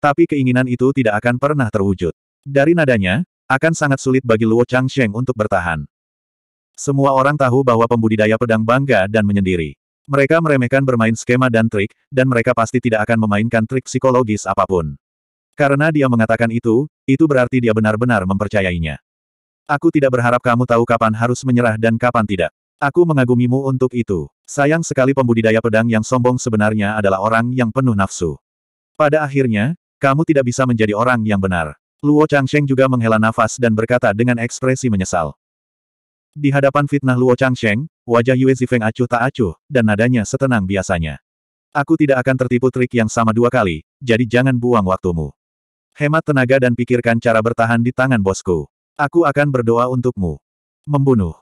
Tapi keinginan itu tidak akan pernah terwujud. Dari nadanya, akan sangat sulit bagi Luo Changsheng untuk bertahan. Semua orang tahu bahwa pembudidaya pedang bangga dan menyendiri. Mereka meremehkan bermain skema dan trik, dan mereka pasti tidak akan memainkan trik psikologis apapun. Karena dia mengatakan itu, itu berarti dia benar-benar mempercayainya. Aku tidak berharap kamu tahu kapan harus menyerah dan kapan tidak. Aku mengagumimu untuk itu. Sayang sekali pembudidaya pedang yang sombong sebenarnya adalah orang yang penuh nafsu. Pada akhirnya, kamu tidak bisa menjadi orang yang benar. Luo Changsheng juga menghela nafas dan berkata dengan ekspresi menyesal. Di hadapan fitnah Luo Changsheng, wajah Yue Zifeng acuh tak acuh, dan nadanya setenang biasanya. Aku tidak akan tertipu trik yang sama dua kali, jadi jangan buang waktumu. Hemat tenaga dan pikirkan cara bertahan di tangan bosku. Aku akan berdoa untukmu. Membunuh.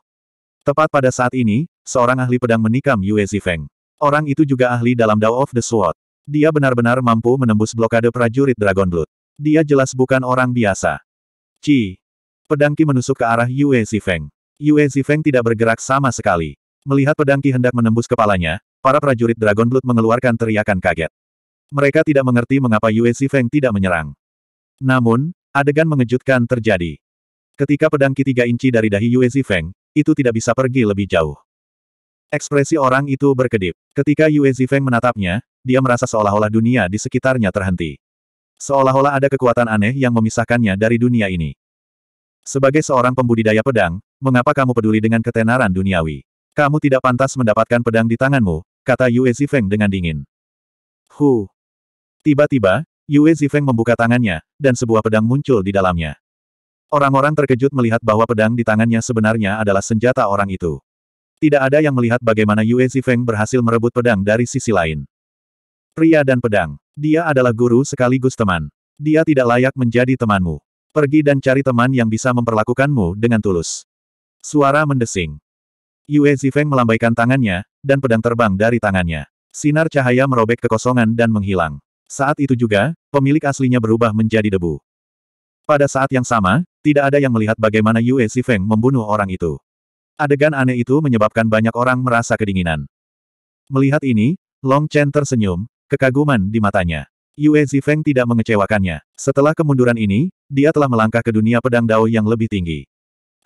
Tepat pada saat ini, seorang ahli pedang menikam Yue Zifeng. Orang itu juga ahli dalam Dao of the Sword. Dia benar-benar mampu menembus blokade prajurit Dragon Blood. Dia jelas bukan orang biasa. Ci. Pedangki menusuk ke arah Yue Zifeng. Yue Zifeng tidak bergerak sama sekali. Melihat pedangki hendak menembus kepalanya, para prajurit Dragon Blood mengeluarkan teriakan kaget. Mereka tidak mengerti mengapa Yue Zifeng tidak menyerang. Namun, adegan mengejutkan terjadi. Ketika pedangki tiga inci dari dahi Yue Zifeng, itu tidak bisa pergi lebih jauh. Ekspresi orang itu berkedip. Ketika Yue Zifeng menatapnya, dia merasa seolah-olah dunia di sekitarnya terhenti. Seolah-olah ada kekuatan aneh yang memisahkannya dari dunia ini. Sebagai seorang pembudidaya pedang, mengapa kamu peduli dengan ketenaran duniawi? Kamu tidak pantas mendapatkan pedang di tanganmu, kata Yue Zifeng dengan dingin. Hu. Tiba-tiba, Yue Zifeng membuka tangannya, dan sebuah pedang muncul di dalamnya. Orang-orang terkejut melihat bahwa pedang di tangannya sebenarnya adalah senjata orang itu. Tidak ada yang melihat bagaimana Yue Zifeng berhasil merebut pedang dari sisi lain. Pria dan pedang. Dia adalah guru sekaligus teman. Dia tidak layak menjadi temanmu. Pergi dan cari teman yang bisa memperlakukanmu dengan tulus. Suara mendesing. Yue Zifeng melambaikan tangannya, dan pedang terbang dari tangannya. Sinar cahaya merobek kekosongan dan menghilang. Saat itu juga, pemilik aslinya berubah menjadi debu. Pada saat yang sama, tidak ada yang melihat bagaimana Yue Zifeng membunuh orang itu. Adegan aneh itu menyebabkan banyak orang merasa kedinginan. Melihat ini, Long Chen tersenyum, kekaguman di matanya. Yue Zifeng tidak mengecewakannya. Setelah kemunduran ini, dia telah melangkah ke dunia pedang dao yang lebih tinggi.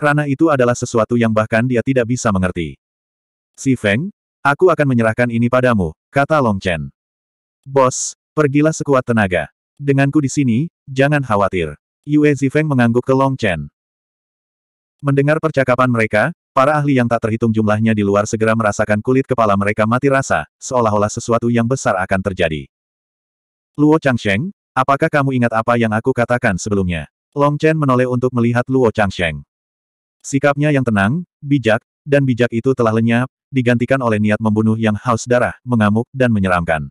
Karena itu adalah sesuatu yang bahkan dia tidak bisa mengerti. Zifeng, aku akan menyerahkan ini padamu, kata Long Chen. Bos, pergilah sekuat tenaga. Denganku di sini, jangan khawatir. Yue Zifeng mengangguk ke Long Chen. Mendengar percakapan mereka, para ahli yang tak terhitung jumlahnya di luar segera merasakan kulit kepala mereka mati rasa, seolah-olah sesuatu yang besar akan terjadi. Luo Changsheng, apakah kamu ingat apa yang aku katakan sebelumnya? Long Chen menoleh untuk melihat Luo Changsheng. Sikapnya yang tenang, bijak, dan bijak itu telah lenyap, digantikan oleh niat membunuh yang haus darah, mengamuk, dan menyeramkan.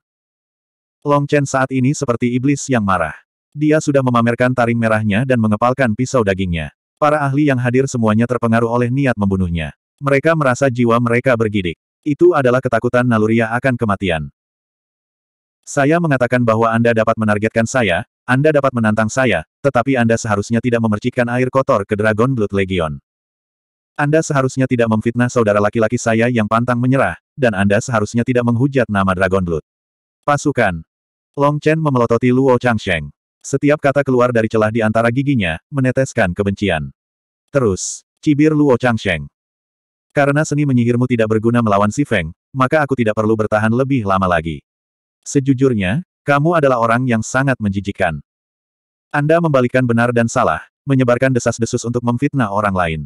Long Chen saat ini seperti iblis yang marah. Dia sudah memamerkan taring merahnya dan mengepalkan pisau dagingnya. Para ahli yang hadir semuanya terpengaruh oleh niat membunuhnya. Mereka merasa jiwa mereka bergidik. Itu adalah ketakutan naluriah akan kematian. Saya mengatakan bahwa Anda dapat menargetkan saya, Anda dapat menantang saya, tetapi Anda seharusnya tidak memercikkan air kotor ke Dragon Blood Legion. Anda seharusnya tidak memfitnah saudara laki-laki saya yang pantang menyerah, dan Anda seharusnya tidak menghujat nama Dragon Blood. Pasukan. Long Chen memelototi Luo Changsheng. Setiap kata keluar dari celah di antara giginya, meneteskan kebencian. Terus, cibir Luo Changsheng. Karena seni menyihirmu tidak berguna melawan si Feng, maka aku tidak perlu bertahan lebih lama lagi. Sejujurnya, kamu adalah orang yang sangat menjijikkan. Anda membalikan benar dan salah, menyebarkan desas-desus untuk memfitnah orang lain.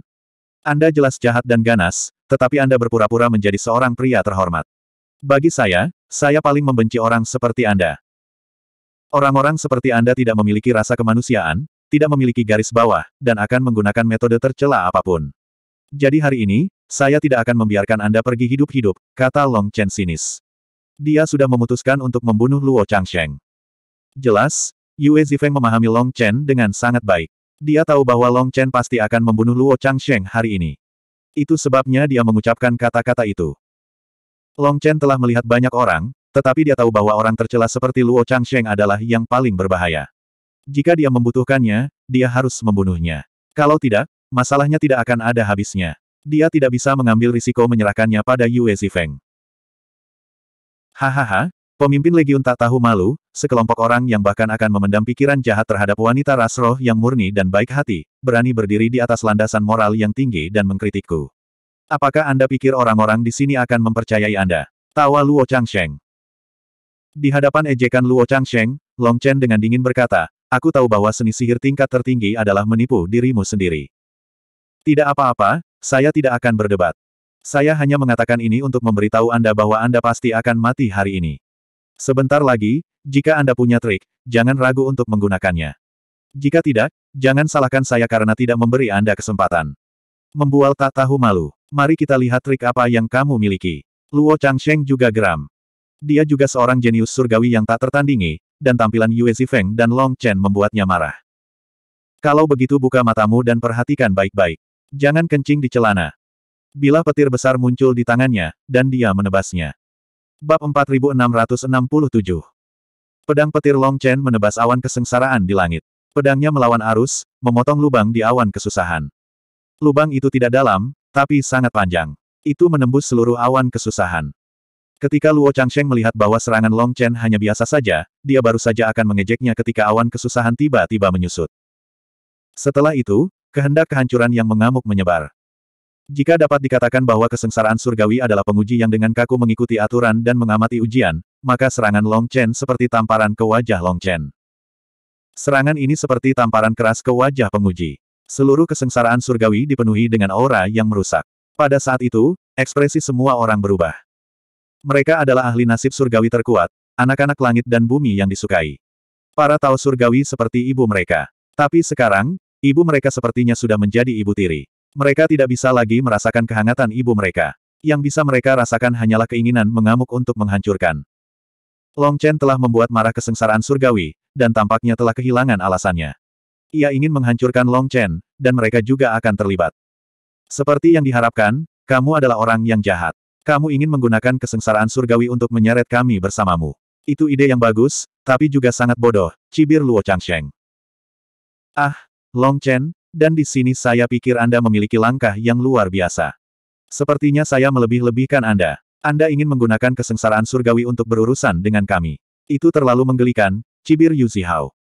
Anda jelas jahat dan ganas, tetapi Anda berpura-pura menjadi seorang pria terhormat. Bagi saya, saya paling membenci orang seperti Anda. Orang-orang seperti Anda tidak memiliki rasa kemanusiaan, tidak memiliki garis bawah, dan akan menggunakan metode tercela apapun. Jadi hari ini, saya tidak akan membiarkan Anda pergi hidup-hidup, kata Long Chen sinis. Dia sudah memutuskan untuk membunuh Luo Changsheng. Jelas, Yue Zifeng memahami Long Chen dengan sangat baik. Dia tahu bahwa Long Chen pasti akan membunuh Luo Changsheng hari ini. Itu sebabnya dia mengucapkan kata-kata itu. Long Chen telah melihat banyak orang, tetapi dia tahu bahwa orang tercela seperti Luo Changsheng adalah yang paling berbahaya. Jika dia membutuhkannya, dia harus membunuhnya. Kalau tidak, masalahnya tidak akan ada habisnya. Dia tidak bisa mengambil risiko menyerahkannya pada Yue Zifeng. Hahaha, pemimpin legiun tak tahu malu, sekelompok orang yang bahkan akan memendam pikiran jahat terhadap wanita rasroh yang murni dan baik hati, berani berdiri di atas landasan moral yang tinggi dan mengkritikku. Apakah Anda pikir orang-orang di sini akan mempercayai Anda? Tawa Luo Changsheng. Di hadapan ejekan Luo Changsheng, Long Chen dengan dingin berkata, aku tahu bahwa seni sihir tingkat tertinggi adalah menipu dirimu sendiri. Tidak apa-apa, saya tidak akan berdebat. Saya hanya mengatakan ini untuk memberitahu Anda bahwa Anda pasti akan mati hari ini. Sebentar lagi, jika Anda punya trik, jangan ragu untuk menggunakannya. Jika tidak, jangan salahkan saya karena tidak memberi Anda kesempatan. Membual tak tahu malu. Mari kita lihat trik apa yang kamu miliki. Luo Changsheng juga geram. Dia juga seorang jenius surgawi yang tak tertandingi, dan tampilan Yue Zifeng dan Long Chen membuatnya marah. Kalau begitu buka matamu dan perhatikan baik-baik. Jangan kencing di celana. Bila petir besar muncul di tangannya, dan dia menebasnya. Bab 4667 Pedang petir Long Chen menebas awan kesengsaraan di langit. Pedangnya melawan arus, memotong lubang di awan kesusahan. Lubang itu tidak dalam, tapi sangat panjang. Itu menembus seluruh awan kesusahan. Ketika Luo Changsheng melihat bahwa serangan Long Chen hanya biasa saja, dia baru saja akan mengejeknya ketika awan kesusahan tiba-tiba menyusut. Setelah itu, kehendak kehancuran yang mengamuk menyebar. Jika dapat dikatakan bahwa kesengsaraan surgawi adalah penguji yang dengan kaku mengikuti aturan dan mengamati ujian, maka serangan Long Chen seperti tamparan ke wajah Long Chen. Serangan ini seperti tamparan keras ke wajah penguji. Seluruh kesengsaraan surgawi dipenuhi dengan aura yang merusak. Pada saat itu, ekspresi semua orang berubah. Mereka adalah ahli nasib surgawi terkuat, anak-anak langit dan bumi yang disukai. Para tahu surgawi seperti ibu mereka. Tapi sekarang, ibu mereka sepertinya sudah menjadi ibu tiri. Mereka tidak bisa lagi merasakan kehangatan ibu mereka. Yang bisa mereka rasakan hanyalah keinginan mengamuk untuk menghancurkan. Long Chen telah membuat marah kesengsaraan surgawi, dan tampaknya telah kehilangan alasannya. Ia ingin menghancurkan Long Chen, dan mereka juga akan terlibat. Seperti yang diharapkan, kamu adalah orang yang jahat. Kamu ingin menggunakan kesengsaraan surgawi untuk menyeret kami bersamamu. Itu ide yang bagus, tapi juga sangat bodoh, cibir Luo Changsheng. Ah, Long Chen, dan di sini saya pikir Anda memiliki langkah yang luar biasa. Sepertinya saya melebih-lebihkan Anda. Anda ingin menggunakan kesengsaraan surgawi untuk berurusan dengan kami. Itu terlalu menggelikan, cibir Yu Zihao.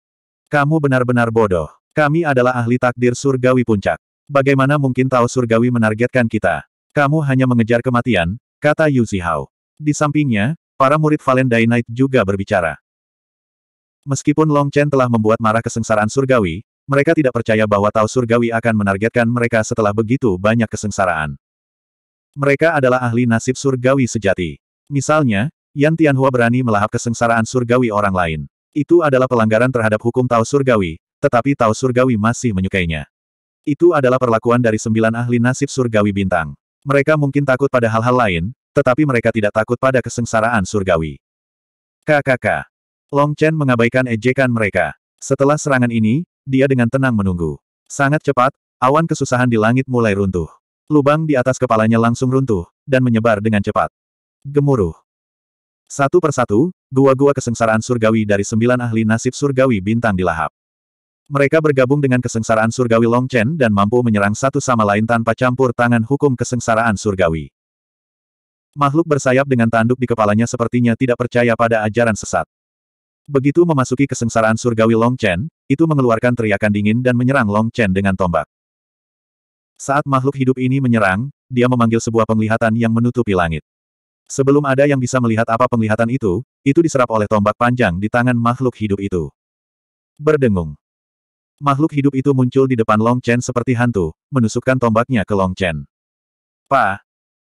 Kamu benar-benar bodoh. Kami adalah ahli takdir surgawi puncak. Bagaimana mungkin tahu surgawi menargetkan kita? Kamu hanya mengejar kematian, kata Yu Zihao. Di sampingnya, para murid Valentine Knight juga berbicara. Meskipun Long Chen telah membuat marah kesengsaraan surgawi, mereka tidak percaya bahwa Tao Surgawi akan menargetkan mereka setelah begitu banyak kesengsaraan. Mereka adalah ahli nasib surgawi sejati. Misalnya, Yan Tianhua berani melahap kesengsaraan surgawi orang lain. Itu adalah pelanggaran terhadap hukum Tao Surgawi, tetapi Tao Surgawi masih menyukainya. Itu adalah perlakuan dari sembilan ahli nasib surgawi bintang. Mereka mungkin takut pada hal-hal lain, tetapi mereka tidak takut pada kesengsaraan surgawi. KKK. Long Chen mengabaikan ejekan mereka. Setelah serangan ini, dia dengan tenang menunggu. Sangat cepat, awan kesusahan di langit mulai runtuh. Lubang di atas kepalanya langsung runtuh, dan menyebar dengan cepat. Gemuruh. Satu persatu, gua-gua kesengsaraan surgawi dari sembilan ahli nasib surgawi bintang dilahap. Mereka bergabung dengan kesengsaraan surgawi Long Chen dan mampu menyerang satu sama lain tanpa campur tangan hukum kesengsaraan surgawi. Makhluk bersayap dengan tanduk di kepalanya sepertinya tidak percaya pada ajaran sesat. Begitu memasuki kesengsaraan surgawi Long Chen, itu mengeluarkan teriakan dingin dan menyerang Long Chen dengan tombak. Saat makhluk hidup ini menyerang, dia memanggil sebuah penglihatan yang menutupi langit. Sebelum ada yang bisa melihat apa penglihatan itu, itu diserap oleh tombak panjang di tangan makhluk hidup itu. Berdengung. Makhluk hidup itu muncul di depan Long Chen seperti hantu, menusukkan tombaknya ke Long Chen. Pa!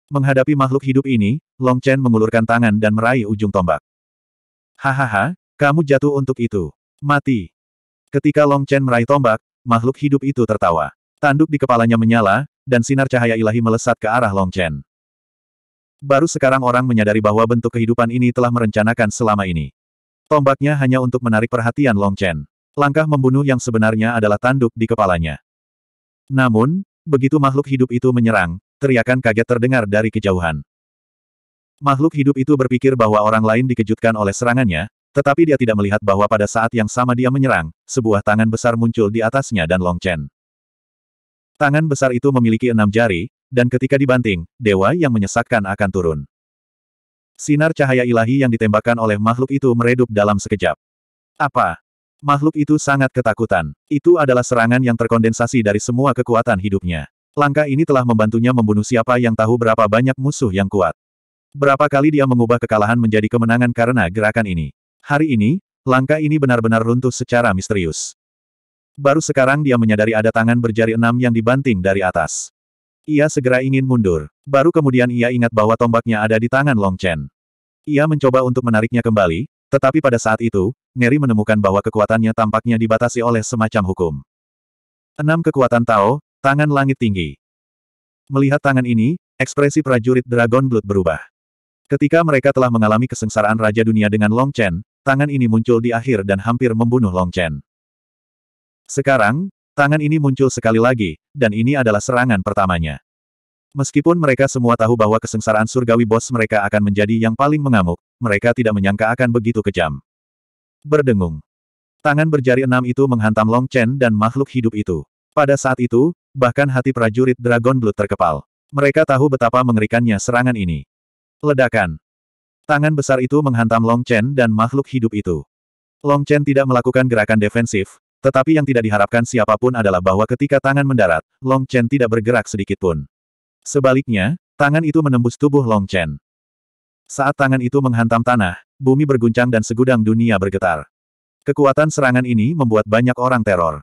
Menghadapi makhluk hidup ini, Long Chen mengulurkan tangan dan meraih ujung tombak. Hahaha, kamu jatuh untuk itu. Mati! Ketika Long Chen meraih tombak, makhluk hidup itu tertawa. Tanduk di kepalanya menyala, dan sinar cahaya ilahi melesat ke arah Long Chen. Baru sekarang orang menyadari bahwa bentuk kehidupan ini telah merencanakan selama ini. Tombaknya hanya untuk menarik perhatian Long Chen langkah membunuh yang sebenarnya adalah tanduk di kepalanya. Namun, begitu makhluk hidup itu menyerang, teriakan kaget terdengar dari kejauhan. Makhluk hidup itu berpikir bahwa orang lain dikejutkan oleh serangannya, tetapi dia tidak melihat bahwa pada saat yang sama dia menyerang, sebuah tangan besar muncul di atasnya dan Long Tangan besar itu memiliki enam jari, dan ketika dibanting, dewa yang menyesakkan akan turun. Sinar cahaya ilahi yang ditembakkan oleh makhluk itu meredup dalam sekejap. Apa? Makhluk itu sangat ketakutan. Itu adalah serangan yang terkondensasi dari semua kekuatan hidupnya. Langkah ini telah membantunya membunuh siapa yang tahu berapa banyak musuh yang kuat. Berapa kali dia mengubah kekalahan menjadi kemenangan karena gerakan ini. Hari ini, langkah ini benar-benar runtuh secara misterius. Baru sekarang dia menyadari ada tangan berjari enam yang dibanting dari atas. Ia segera ingin mundur. Baru kemudian ia ingat bahwa tombaknya ada di tangan Long Chen. Ia mencoba untuk menariknya kembali, tetapi pada saat itu, Neri menemukan bahwa kekuatannya tampaknya dibatasi oleh semacam hukum. Enam kekuatan Tao, tangan langit tinggi. Melihat tangan ini, ekspresi prajurit Dragon Blood berubah. Ketika mereka telah mengalami kesengsaraan Raja Dunia dengan Long Chen, tangan ini muncul di akhir dan hampir membunuh Long Chen. Sekarang, tangan ini muncul sekali lagi, dan ini adalah serangan pertamanya. Meskipun mereka semua tahu bahwa kesengsaraan surgawi bos mereka akan menjadi yang paling mengamuk, mereka tidak menyangka akan begitu kejam. Berdengung. Tangan berjari enam itu menghantam Long Chen dan makhluk hidup itu. Pada saat itu, bahkan hati prajurit Dragon Blood terkepal. Mereka tahu betapa mengerikannya serangan ini. Ledakan. Tangan besar itu menghantam Long Chen dan makhluk hidup itu. Long Chen tidak melakukan gerakan defensif, tetapi yang tidak diharapkan siapapun adalah bahwa ketika tangan mendarat, Long Chen tidak bergerak sedikitpun. Sebaliknya, tangan itu menembus tubuh Long Chen. Saat tangan itu menghantam tanah, bumi berguncang dan segudang dunia bergetar. Kekuatan serangan ini membuat banyak orang teror.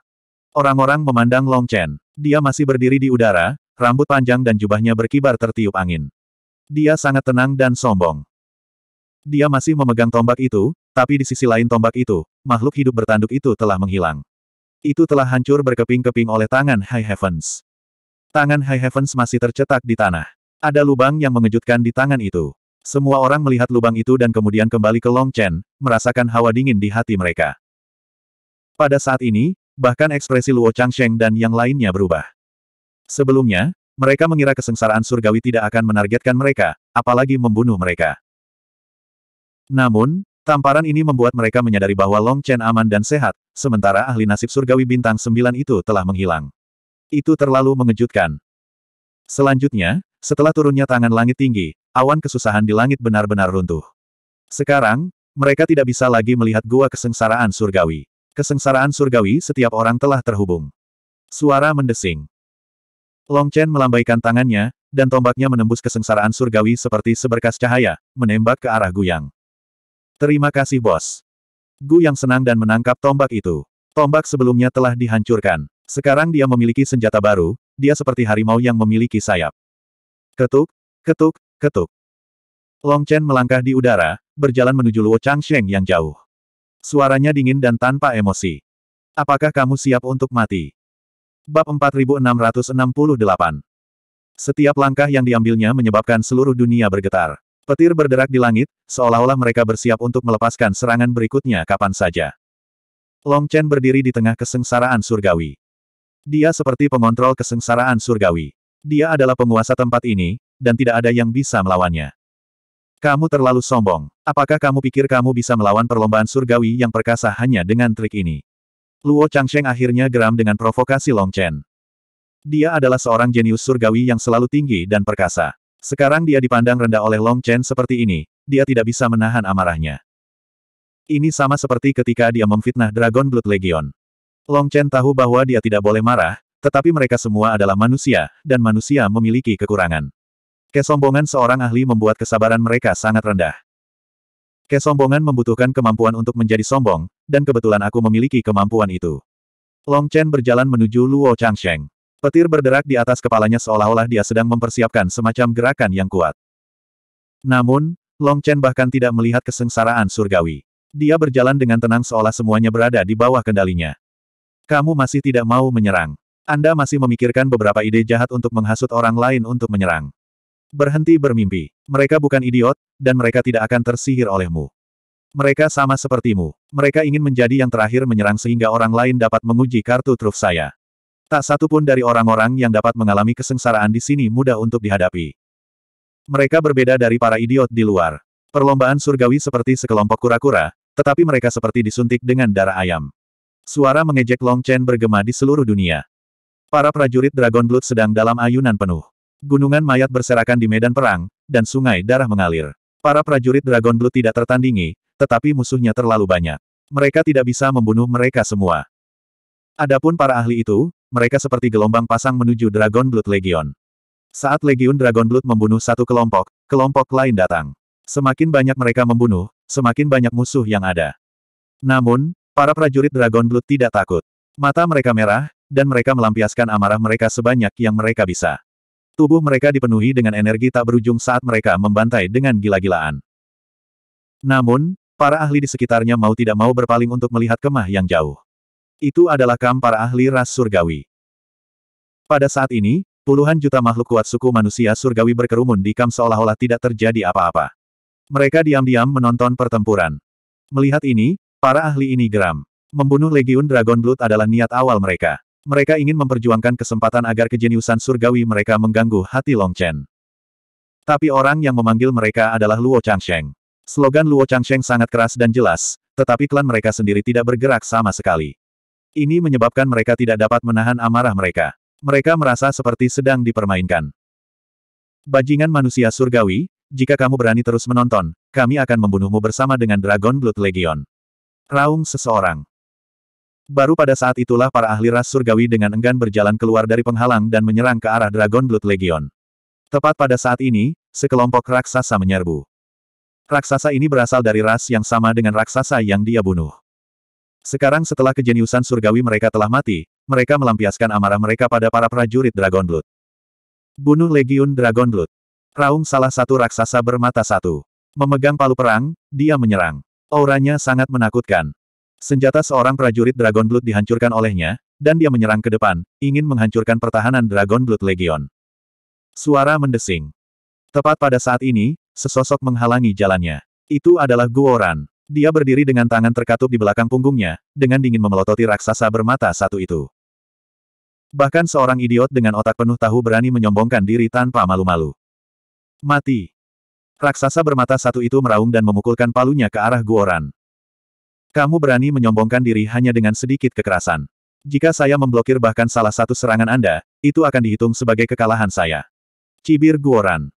Orang-orang memandang Long Chen. Dia masih berdiri di udara, rambut panjang dan jubahnya berkibar tertiup angin. Dia sangat tenang dan sombong. Dia masih memegang tombak itu, tapi di sisi lain tombak itu, makhluk hidup bertanduk itu telah menghilang. Itu telah hancur berkeping-keping oleh tangan High Heavens. Tangan High Heavens masih tercetak di tanah. Ada lubang yang mengejutkan di tangan itu. Semua orang melihat lubang itu dan kemudian kembali ke Long Chen, merasakan hawa dingin di hati mereka. Pada saat ini, bahkan ekspresi Luo Changsheng dan yang lainnya berubah. Sebelumnya, mereka mengira kesengsaraan surgawi tidak akan menargetkan mereka, apalagi membunuh mereka. Namun, tamparan ini membuat mereka menyadari bahwa Long Chen aman dan sehat, sementara ahli nasib surgawi bintang sembilan itu telah menghilang. Itu terlalu mengejutkan. Selanjutnya, setelah turunnya tangan langit tinggi, awan kesusahan di langit benar-benar runtuh. Sekarang, mereka tidak bisa lagi melihat gua kesengsaraan surgawi. Kesengsaraan surgawi setiap orang telah terhubung. Suara mendesing. Long Chen melambaikan tangannya, dan tombaknya menembus kesengsaraan surgawi seperti seberkas cahaya, menembak ke arah Guyang. Terima kasih bos. Guyang senang dan menangkap tombak itu. Tombak sebelumnya telah dihancurkan. Sekarang dia memiliki senjata baru, dia seperti harimau yang memiliki sayap. Ketuk, ketuk, Ketuk. Long Chen melangkah di udara, berjalan menuju Luo Changsheng yang jauh. Suaranya dingin dan tanpa emosi. Apakah kamu siap untuk mati? Bab 4668 Setiap langkah yang diambilnya menyebabkan seluruh dunia bergetar. Petir berderak di langit, seolah-olah mereka bersiap untuk melepaskan serangan berikutnya kapan saja. Long Chen berdiri di tengah kesengsaraan surgawi. Dia seperti pengontrol kesengsaraan surgawi. Dia adalah penguasa tempat ini, dan tidak ada yang bisa melawannya. Kamu terlalu sombong. Apakah kamu pikir kamu bisa melawan perlombaan surgawi yang perkasa hanya dengan trik ini? Luo Changsheng akhirnya geram dengan provokasi Long Chen. Dia adalah seorang jenius surgawi yang selalu tinggi dan perkasa. Sekarang dia dipandang rendah oleh Long Chen seperti ini, dia tidak bisa menahan amarahnya. Ini sama seperti ketika dia memfitnah Dragon Blood Legion. Long Chen tahu bahwa dia tidak boleh marah, tetapi mereka semua adalah manusia, dan manusia memiliki kekurangan. Kesombongan seorang ahli membuat kesabaran mereka sangat rendah. Kesombongan membutuhkan kemampuan untuk menjadi sombong, dan kebetulan aku memiliki kemampuan itu. Long Chen berjalan menuju Luo Changsheng. Petir berderak di atas kepalanya seolah-olah dia sedang mempersiapkan semacam gerakan yang kuat. Namun, Long Chen bahkan tidak melihat kesengsaraan surgawi. Dia berjalan dengan tenang seolah semuanya berada di bawah kendalinya. Kamu masih tidak mau menyerang. Anda masih memikirkan beberapa ide jahat untuk menghasut orang lain untuk menyerang berhenti bermimpi. Mereka bukan idiot, dan mereka tidak akan tersihir olehmu. Mereka sama sepertimu. Mereka ingin menjadi yang terakhir menyerang sehingga orang lain dapat menguji kartu truf saya. Tak satu pun dari orang-orang yang dapat mengalami kesengsaraan di sini mudah untuk dihadapi. Mereka berbeda dari para idiot di luar. Perlombaan surgawi seperti sekelompok kura-kura, tetapi mereka seperti disuntik dengan darah ayam. Suara mengejek Long Chen bergema di seluruh dunia. Para prajurit Dragon Blood sedang dalam ayunan penuh. Gunungan mayat berserakan di medan perang, dan sungai darah mengalir. Para prajurit Dragon Blue tidak tertandingi, tetapi musuhnya terlalu banyak. Mereka tidak bisa membunuh mereka semua. Adapun para ahli itu, mereka seperti gelombang pasang menuju Dragon Blood Legion. Saat Legion Dragon Blood membunuh satu kelompok, kelompok lain datang. Semakin banyak mereka membunuh, semakin banyak musuh yang ada. Namun, para prajurit Dragon Blood tidak takut. Mata mereka merah, dan mereka melampiaskan amarah mereka sebanyak yang mereka bisa. Tubuh mereka dipenuhi dengan energi tak berujung saat mereka membantai dengan gila-gilaan. Namun, para ahli di sekitarnya mau tidak mau berpaling untuk melihat kemah yang jauh. Itu adalah kam para ahli ras surgawi. Pada saat ini, puluhan juta makhluk kuat suku manusia surgawi berkerumun di kam seolah-olah tidak terjadi apa-apa. Mereka diam-diam menonton pertempuran. Melihat ini, para ahli ini geram. Membunuh Legiun Dragon Blood adalah niat awal mereka. Mereka ingin memperjuangkan kesempatan agar kejeniusan surgawi mereka mengganggu hati Long Chen. Tapi orang yang memanggil mereka adalah Luo Changsheng. Slogan Luo Changsheng sangat keras dan jelas, tetapi klan mereka sendiri tidak bergerak sama sekali. Ini menyebabkan mereka tidak dapat menahan amarah mereka. Mereka merasa seperti sedang dipermainkan. Bajingan manusia surgawi, jika kamu berani terus menonton, kami akan membunuhmu bersama dengan Dragon Blood Legion. Raung seseorang. Baru pada saat itulah para ahli ras surgawi dengan enggan berjalan keluar dari penghalang dan menyerang ke arah Dragon Blood Legion. Tepat pada saat ini, sekelompok raksasa menyerbu. Raksasa ini berasal dari ras yang sama dengan raksasa yang dia bunuh. Sekarang setelah kejeniusan surgawi mereka telah mati, mereka melampiaskan amarah mereka pada para prajurit Dragon Blood. Bunuh Legion Dragon Blood. Raung salah satu raksasa bermata satu. Memegang palu perang, dia menyerang. Auranya sangat menakutkan. Senjata seorang prajurit Dragon Blood dihancurkan olehnya, dan dia menyerang ke depan, ingin menghancurkan pertahanan Dragon Blood Legion. Suara mendesing. Tepat pada saat ini, sesosok menghalangi jalannya. Itu adalah Guoran. Dia berdiri dengan tangan terkatup di belakang punggungnya, dengan dingin memelototi raksasa bermata satu itu. Bahkan seorang idiot dengan otak penuh tahu berani menyombongkan diri tanpa malu-malu. Mati. Raksasa bermata satu itu meraung dan memukulkan palunya ke arah Guoran. Kamu berani menyombongkan diri hanya dengan sedikit kekerasan. Jika saya memblokir bahkan salah satu serangan Anda, itu akan dihitung sebagai kekalahan saya. Cibir Guoran.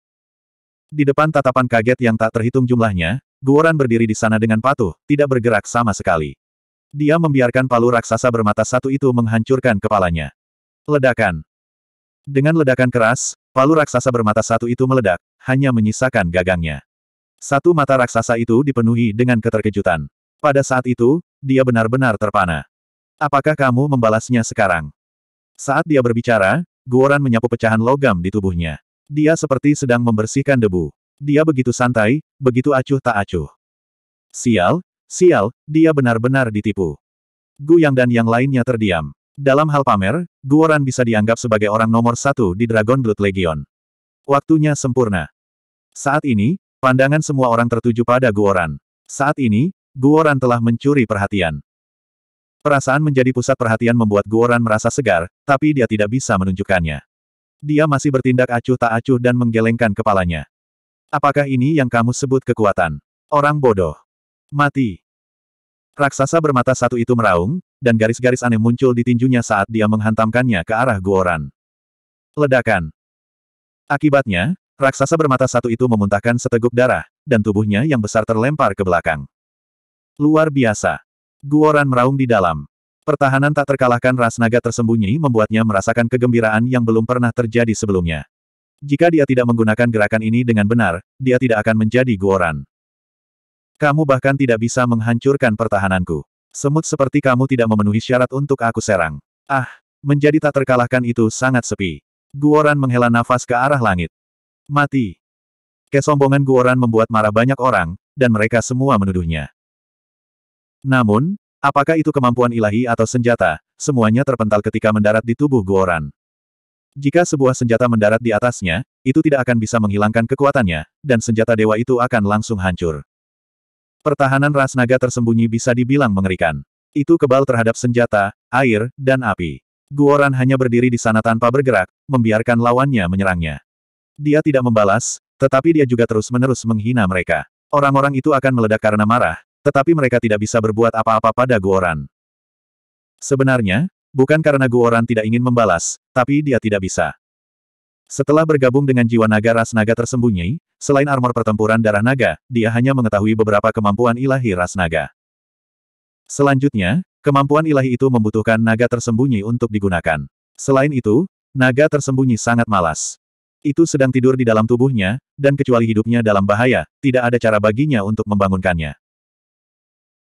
Di depan tatapan kaget yang tak terhitung jumlahnya, Guoran berdiri di sana dengan patuh, tidak bergerak sama sekali. Dia membiarkan palu raksasa bermata satu itu menghancurkan kepalanya. Ledakan. Dengan ledakan keras, palu raksasa bermata satu itu meledak, hanya menyisakan gagangnya. Satu mata raksasa itu dipenuhi dengan keterkejutan. Pada saat itu, dia benar-benar terpana. Apakah kamu membalasnya sekarang? Saat dia berbicara, Guoran menyapu pecahan logam di tubuhnya. Dia seperti sedang membersihkan debu. Dia begitu santai, begitu acuh tak acuh. Sial, sial, dia benar-benar ditipu. Gu Yang dan yang lainnya terdiam. Dalam hal pamer, Guoran bisa dianggap sebagai orang nomor satu di Dragon Blood Legion. Waktunya sempurna. Saat ini, pandangan semua orang tertuju pada Guoran. Saat ini, Guoran telah mencuri perhatian. Perasaan menjadi pusat perhatian membuat Guoran merasa segar, tapi dia tidak bisa menunjukkannya. Dia masih bertindak acuh tak acuh dan menggelengkan kepalanya. Apakah ini yang kamu sebut kekuatan? Orang bodoh. Mati. Raksasa bermata satu itu meraung, dan garis-garis aneh muncul di tinjunya saat dia menghantamkannya ke arah Guoran. Ledakan. Akibatnya, raksasa bermata satu itu memuntahkan seteguk darah, dan tubuhnya yang besar terlempar ke belakang. Luar biasa. Guoran meraung di dalam. Pertahanan tak terkalahkan ras naga tersembunyi membuatnya merasakan kegembiraan yang belum pernah terjadi sebelumnya. Jika dia tidak menggunakan gerakan ini dengan benar, dia tidak akan menjadi Guoran. Kamu bahkan tidak bisa menghancurkan pertahananku. Semut seperti kamu tidak memenuhi syarat untuk aku serang. Ah, menjadi tak terkalahkan itu sangat sepi. Guoran menghela nafas ke arah langit. Mati. Kesombongan Guoran membuat marah banyak orang, dan mereka semua menuduhnya. Namun, apakah itu kemampuan ilahi atau senjata, semuanya terpental ketika mendarat di tubuh Guoran. Jika sebuah senjata mendarat di atasnya, itu tidak akan bisa menghilangkan kekuatannya, dan senjata dewa itu akan langsung hancur. Pertahanan ras naga tersembunyi bisa dibilang mengerikan. Itu kebal terhadap senjata, air, dan api. Guoran hanya berdiri di sana tanpa bergerak, membiarkan lawannya menyerangnya. Dia tidak membalas, tetapi dia juga terus-menerus menghina mereka. Orang-orang itu akan meledak karena marah, tetapi mereka tidak bisa berbuat apa-apa pada Guoran. Sebenarnya, bukan karena Guoran tidak ingin membalas, tapi dia tidak bisa. Setelah bergabung dengan jiwa naga ras naga tersembunyi, selain armor pertempuran darah naga, dia hanya mengetahui beberapa kemampuan ilahi ras naga. Selanjutnya, kemampuan ilahi itu membutuhkan naga tersembunyi untuk digunakan. Selain itu, naga tersembunyi sangat malas. Itu sedang tidur di dalam tubuhnya, dan kecuali hidupnya dalam bahaya, tidak ada cara baginya untuk membangunkannya.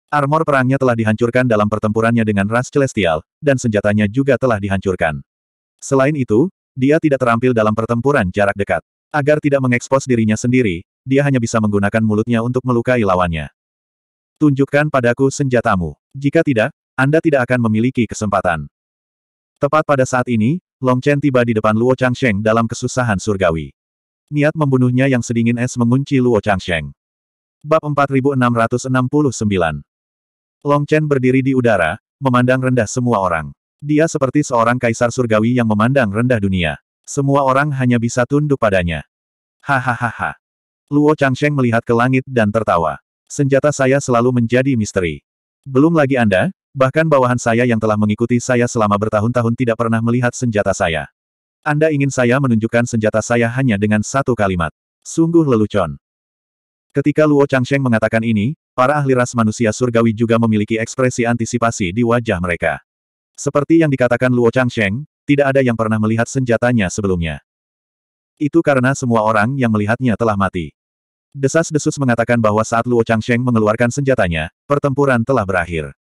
Armor perangnya telah dihancurkan dalam pertempurannya dengan ras celestial, dan senjatanya juga telah dihancurkan. Selain itu, dia tidak terampil dalam pertempuran jarak dekat. Agar tidak mengekspos dirinya sendiri, dia hanya bisa menggunakan mulutnya untuk melukai lawannya. Tunjukkan padaku senjatamu. Jika tidak, Anda tidak akan memiliki kesempatan. Tepat pada saat ini, Long Chen tiba di depan Luo Changsheng dalam kesusahan surgawi. Niat membunuhnya yang sedingin es mengunci Luo Changsheng. Bab 4669 Long Chen berdiri di udara, memandang rendah semua orang. Dia seperti seorang kaisar surgawi yang memandang rendah dunia. Semua orang hanya bisa tunduk padanya. Hahaha. Luo Changsheng melihat ke langit dan tertawa. Senjata saya selalu menjadi misteri. Belum lagi Anda, bahkan bawahan saya yang telah mengikuti saya selama bertahun-tahun tidak pernah melihat senjata saya. Anda ingin saya menunjukkan senjata saya hanya dengan satu kalimat. Sungguh lelucon. Ketika Luo Changsheng mengatakan ini, Para ahli ras manusia surgawi juga memiliki ekspresi antisipasi di wajah mereka. Seperti yang dikatakan Luo Changsheng, tidak ada yang pernah melihat senjatanya sebelumnya. Itu karena semua orang yang melihatnya telah mati. Desas-desus mengatakan bahwa saat Luo Changsheng mengeluarkan senjatanya, pertempuran telah berakhir.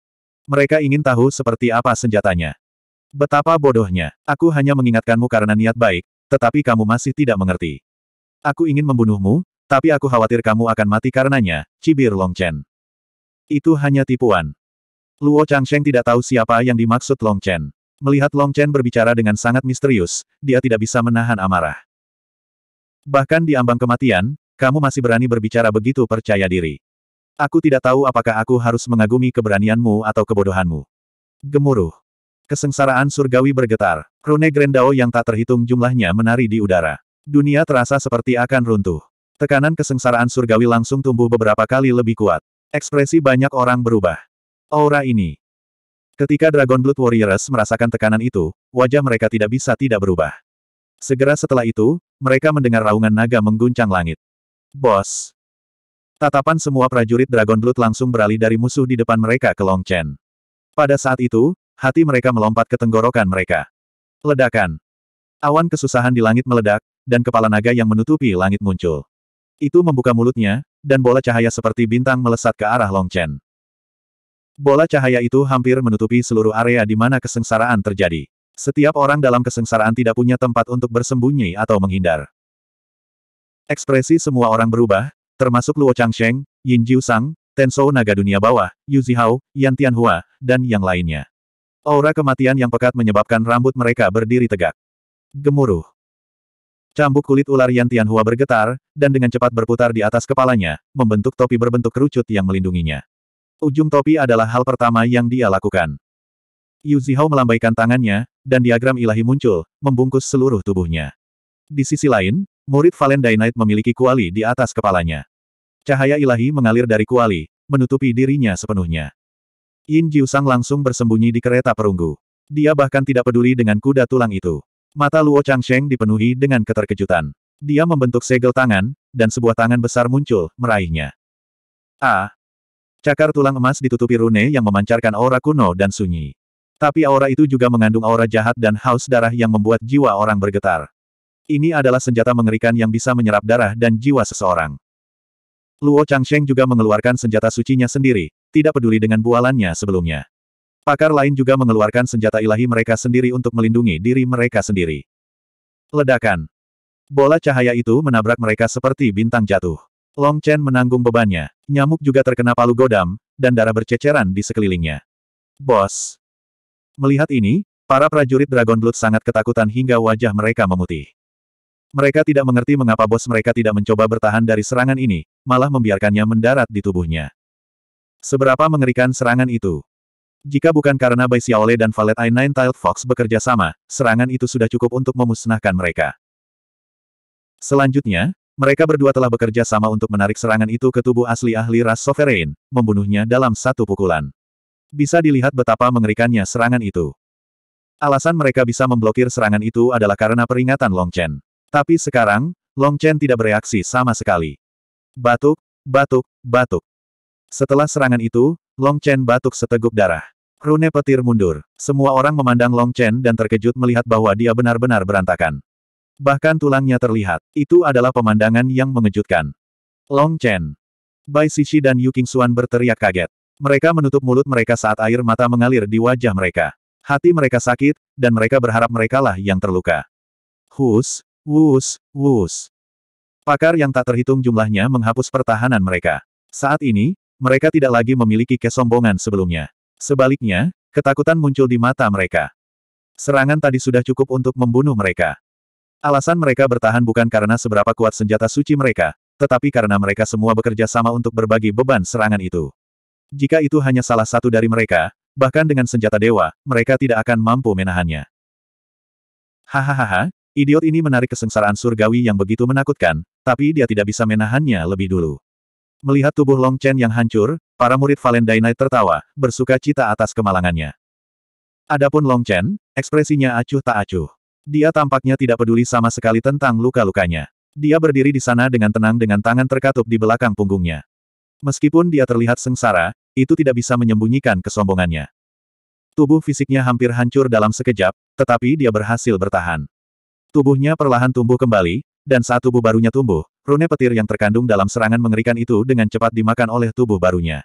Mereka ingin tahu seperti apa senjatanya. Betapa bodohnya. Aku hanya mengingatkanmu karena niat baik, tetapi kamu masih tidak mengerti. Aku ingin membunuhmu, tapi aku khawatir kamu akan mati karenanya, cibir Long Chen. Itu hanya tipuan. Luo Changsheng tidak tahu siapa yang dimaksud Long Chen. Melihat Long Chen berbicara dengan sangat misterius, dia tidak bisa menahan amarah. Bahkan di ambang kematian, kamu masih berani berbicara begitu percaya diri. Aku tidak tahu apakah aku harus mengagumi keberanianmu atau kebodohanmu. Gemuruh. Kesengsaraan surgawi bergetar. Rune Grendao yang tak terhitung jumlahnya menari di udara. Dunia terasa seperti akan runtuh. Tekanan kesengsaraan surgawi langsung tumbuh beberapa kali lebih kuat. Ekspresi banyak orang berubah. Aura ini. Ketika Dragon Blood Warriors merasakan tekanan itu, wajah mereka tidak bisa tidak berubah. Segera setelah itu, mereka mendengar raungan naga mengguncang langit. Bos! Tatapan semua prajurit Dragon Blood langsung beralih dari musuh di depan mereka ke Long Chen. Pada saat itu, hati mereka melompat ke tenggorokan mereka. Ledakan. Awan kesusahan di langit meledak, dan kepala naga yang menutupi langit muncul. Itu membuka mulutnya, dan bola cahaya seperti bintang melesat ke arah Long Chen. Bola cahaya itu hampir menutupi seluruh area di mana kesengsaraan terjadi. Setiap orang dalam kesengsaraan tidak punya tempat untuk bersembunyi atau menghindar. Ekspresi semua orang berubah, termasuk Luo Changsheng, Yin Jiu Sang, Tensou Naga Dunia Bawah, Yu Zihao, Yan Tianhua, dan yang lainnya. Aura kematian yang pekat menyebabkan rambut mereka berdiri tegak. Gemuruh. Cambuk kulit ular Yan Tianhua bergetar, dan dengan cepat berputar di atas kepalanya, membentuk topi berbentuk kerucut yang melindunginya. Ujung topi adalah hal pertama yang dia lakukan. Yu Zihao melambaikan tangannya, dan diagram ilahi muncul, membungkus seluruh tubuhnya. Di sisi lain, murid Valen Dainite memiliki kuali di atas kepalanya. Cahaya ilahi mengalir dari kuali, menutupi dirinya sepenuhnya. Yin Jiusang langsung bersembunyi di kereta perunggu. Dia bahkan tidak peduli dengan kuda tulang itu. Mata Luo Changsheng dipenuhi dengan keterkejutan. Dia membentuk segel tangan, dan sebuah tangan besar muncul, meraihnya. A. Cakar tulang emas ditutupi rune yang memancarkan aura kuno dan sunyi. Tapi aura itu juga mengandung aura jahat dan haus darah yang membuat jiwa orang bergetar. Ini adalah senjata mengerikan yang bisa menyerap darah dan jiwa seseorang. Luo Changsheng juga mengeluarkan senjata sucinya sendiri, tidak peduli dengan bualannya sebelumnya. Pakar lain juga mengeluarkan senjata ilahi mereka sendiri untuk melindungi diri mereka sendiri. Ledakan. Bola cahaya itu menabrak mereka seperti bintang jatuh. Long Chen menanggung bebannya. Nyamuk juga terkena palu godam, dan darah berceceran di sekelilingnya. Bos. Melihat ini, para prajurit Dragon Blood sangat ketakutan hingga wajah mereka memutih. Mereka tidak mengerti mengapa bos mereka tidak mencoba bertahan dari serangan ini, malah membiarkannya mendarat di tubuhnya. Seberapa mengerikan serangan itu, jika bukan karena Bai Xiaole dan Valet i Nine Fox bekerja sama, serangan itu sudah cukup untuk memusnahkan mereka. Selanjutnya, mereka berdua telah bekerja sama untuk menarik serangan itu ke tubuh asli ahli ras Sovereign, membunuhnya dalam satu pukulan. Bisa dilihat betapa mengerikannya serangan itu. Alasan mereka bisa memblokir serangan itu adalah karena peringatan Long Chen. Tapi sekarang, Long Chen tidak bereaksi sama sekali. Batuk, batuk, batuk. Setelah serangan itu, Long Chen batuk seteguk darah. Rune petir mundur. Semua orang memandang Long Chen dan terkejut melihat bahwa dia benar-benar berantakan. Bahkan tulangnya terlihat. Itu adalah pemandangan yang mengejutkan. Long Chen. Bai Sishi dan Yu Xuan berteriak kaget. Mereka menutup mulut mereka saat air mata mengalir di wajah mereka. Hati mereka sakit, dan mereka berharap merekalah yang terluka. Hus, wus, wus. Pakar yang tak terhitung jumlahnya menghapus pertahanan mereka. Saat ini, mereka tidak lagi memiliki kesombongan sebelumnya. Sebaliknya, ketakutan muncul di mata mereka. Serangan tadi sudah cukup untuk membunuh mereka. Alasan mereka bertahan bukan karena seberapa kuat senjata suci mereka, tetapi karena mereka semua bekerja sama untuk berbagi beban serangan itu. Jika itu hanya salah satu dari mereka, bahkan dengan senjata dewa, mereka tidak akan mampu menahannya. Hahaha, idiot ini menarik kesengsaraan surgawi yang begitu menakutkan, tapi dia tidak bisa menahannya lebih dulu. Melihat tubuh Long Chen yang hancur, para murid Valen Dainai tertawa, bersuka cita atas kemalangannya. Adapun Long Chen, ekspresinya acuh tak acuh. Dia tampaknya tidak peduli sama sekali tentang luka-lukanya. Dia berdiri di sana dengan tenang dengan tangan terkatup di belakang punggungnya. Meskipun dia terlihat sengsara, itu tidak bisa menyembunyikan kesombongannya. Tubuh fisiknya hampir hancur dalam sekejap, tetapi dia berhasil bertahan. Tubuhnya perlahan tumbuh kembali, dan saat tubuh barunya tumbuh, Rune petir yang terkandung dalam serangan mengerikan itu dengan cepat dimakan oleh tubuh barunya.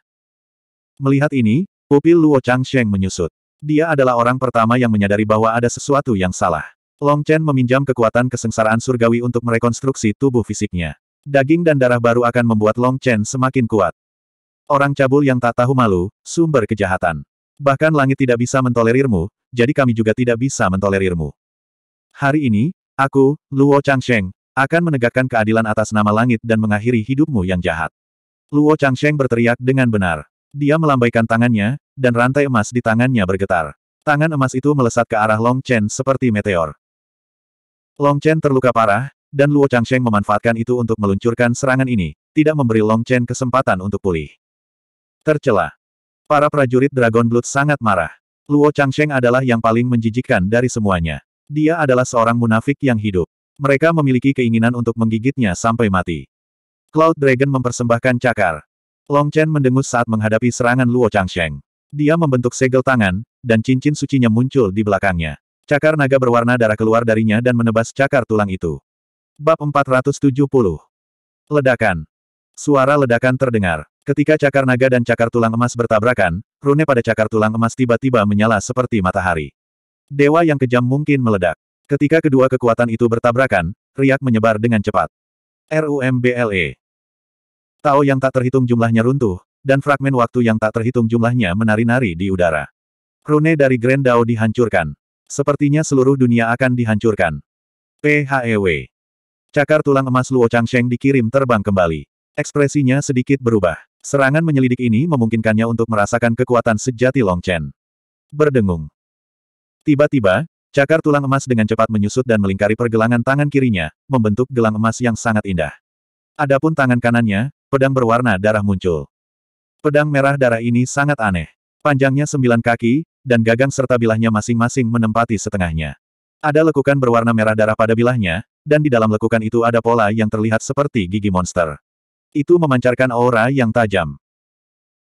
Melihat ini, pupil Luo Chang Sheng menyusut. Dia adalah orang pertama yang menyadari bahwa ada sesuatu yang salah. Long Chen meminjam kekuatan kesengsaraan surgawi untuk merekonstruksi tubuh fisiknya. Daging dan darah baru akan membuat Long Chen semakin kuat. Orang cabul yang tak tahu malu, sumber kejahatan. Bahkan langit tidak bisa mentolerirmu, jadi kami juga tidak bisa mentolerirmu. Hari ini, aku, Luo Changsheng, akan menegakkan keadilan atas nama langit dan mengakhiri hidupmu yang jahat. Luo Changsheng berteriak dengan benar. Dia melambaikan tangannya, dan rantai emas di tangannya bergetar. Tangan emas itu melesat ke arah Long Chen seperti meteor. Long Chen terluka parah, dan Luo Changsheng memanfaatkan itu untuk meluncurkan serangan ini, tidak memberi Long Chen kesempatan untuk pulih. Tercela. Para prajurit Dragon Blood sangat marah. Luo Changsheng adalah yang paling menjijikkan dari semuanya. Dia adalah seorang munafik yang hidup. Mereka memiliki keinginan untuk menggigitnya sampai mati. Cloud Dragon mempersembahkan cakar. Long Chen mendengus saat menghadapi serangan Luo Changsheng. Dia membentuk segel tangan, dan cincin sucinya muncul di belakangnya. Cakar naga berwarna darah keluar darinya dan menebas cakar tulang itu. Bab 470 Ledakan Suara ledakan terdengar. Ketika cakar naga dan cakar tulang emas bertabrakan, rune pada cakar tulang emas tiba-tiba menyala seperti matahari. Dewa yang kejam mungkin meledak. Ketika kedua kekuatan itu bertabrakan, riak menyebar dengan cepat. RUMBLE. Tao yang tak terhitung jumlahnya runtuh, dan fragmen waktu yang tak terhitung jumlahnya menari-nari di udara. Rune dari Grand Dao dihancurkan. Sepertinya seluruh dunia akan dihancurkan. PHEW. Cakar tulang emas Luo Changsheng dikirim terbang kembali. Ekspresinya sedikit berubah. Serangan menyelidik ini memungkinkannya untuk merasakan kekuatan sejati Long Chen. Berdengung. Tiba-tiba, Cakar tulang emas dengan cepat menyusut dan melingkari pergelangan tangan kirinya, membentuk gelang emas yang sangat indah. Adapun tangan kanannya, pedang berwarna darah muncul. Pedang merah darah ini sangat aneh. Panjangnya sembilan kaki, dan gagang serta bilahnya masing-masing menempati setengahnya. Ada lekukan berwarna merah darah pada bilahnya, dan di dalam lekukan itu ada pola yang terlihat seperti gigi monster. Itu memancarkan aura yang tajam.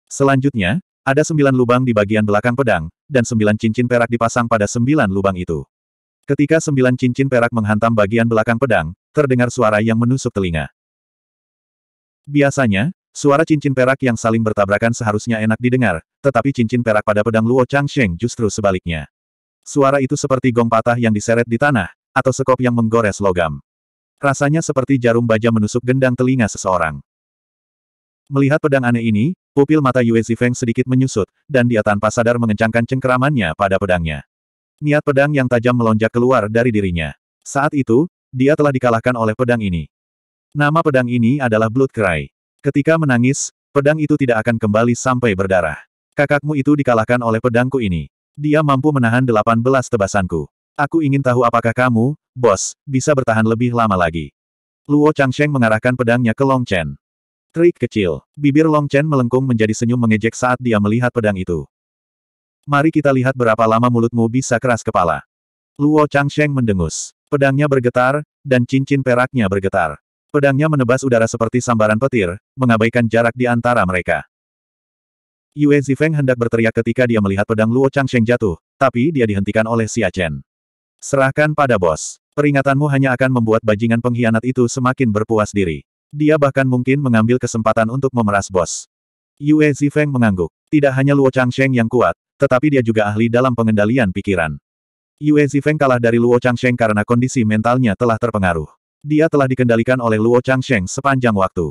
Selanjutnya, ada sembilan lubang di bagian belakang pedang, dan sembilan cincin perak dipasang pada sembilan lubang itu. Ketika sembilan cincin perak menghantam bagian belakang pedang, terdengar suara yang menusuk telinga. Biasanya, suara cincin perak yang saling bertabrakan seharusnya enak didengar, tetapi cincin perak pada pedang Luo Changsheng justru sebaliknya. Suara itu seperti gong patah yang diseret di tanah, atau sekop yang menggores logam. Rasanya seperti jarum baja menusuk gendang telinga seseorang. Melihat pedang aneh ini, Pupil mata Yue Zifeng sedikit menyusut, dan dia tanpa sadar mengencangkan cengkeramannya pada pedangnya. Niat pedang yang tajam melonjak keluar dari dirinya. Saat itu, dia telah dikalahkan oleh pedang ini. Nama pedang ini adalah Blood Cry. Ketika menangis, pedang itu tidak akan kembali sampai berdarah. Kakakmu itu dikalahkan oleh pedangku ini. Dia mampu menahan 18 tebasanku. Aku ingin tahu apakah kamu, bos, bisa bertahan lebih lama lagi. Luo Changsheng mengarahkan pedangnya ke Long Chen. Trik kecil. Bibir Long Chen melengkung menjadi senyum mengejek saat dia melihat pedang itu. Mari kita lihat berapa lama mulutmu bisa keras kepala. Luo Changsheng mendengus. Pedangnya bergetar, dan cincin peraknya bergetar. Pedangnya menebas udara seperti sambaran petir, mengabaikan jarak di antara mereka. Yue Zifeng hendak berteriak ketika dia melihat pedang Luo Changsheng jatuh, tapi dia dihentikan oleh Xia Chen. Serahkan pada bos. Peringatanmu hanya akan membuat bajingan pengkhianat itu semakin berpuas diri. Dia bahkan mungkin mengambil kesempatan untuk memeras bos. Yue Zifeng mengangguk. Tidak hanya Luo Changsheng yang kuat, tetapi dia juga ahli dalam pengendalian pikiran. Yue Zifeng kalah dari Luo Changsheng karena kondisi mentalnya telah terpengaruh. Dia telah dikendalikan oleh Luo Changsheng sepanjang waktu.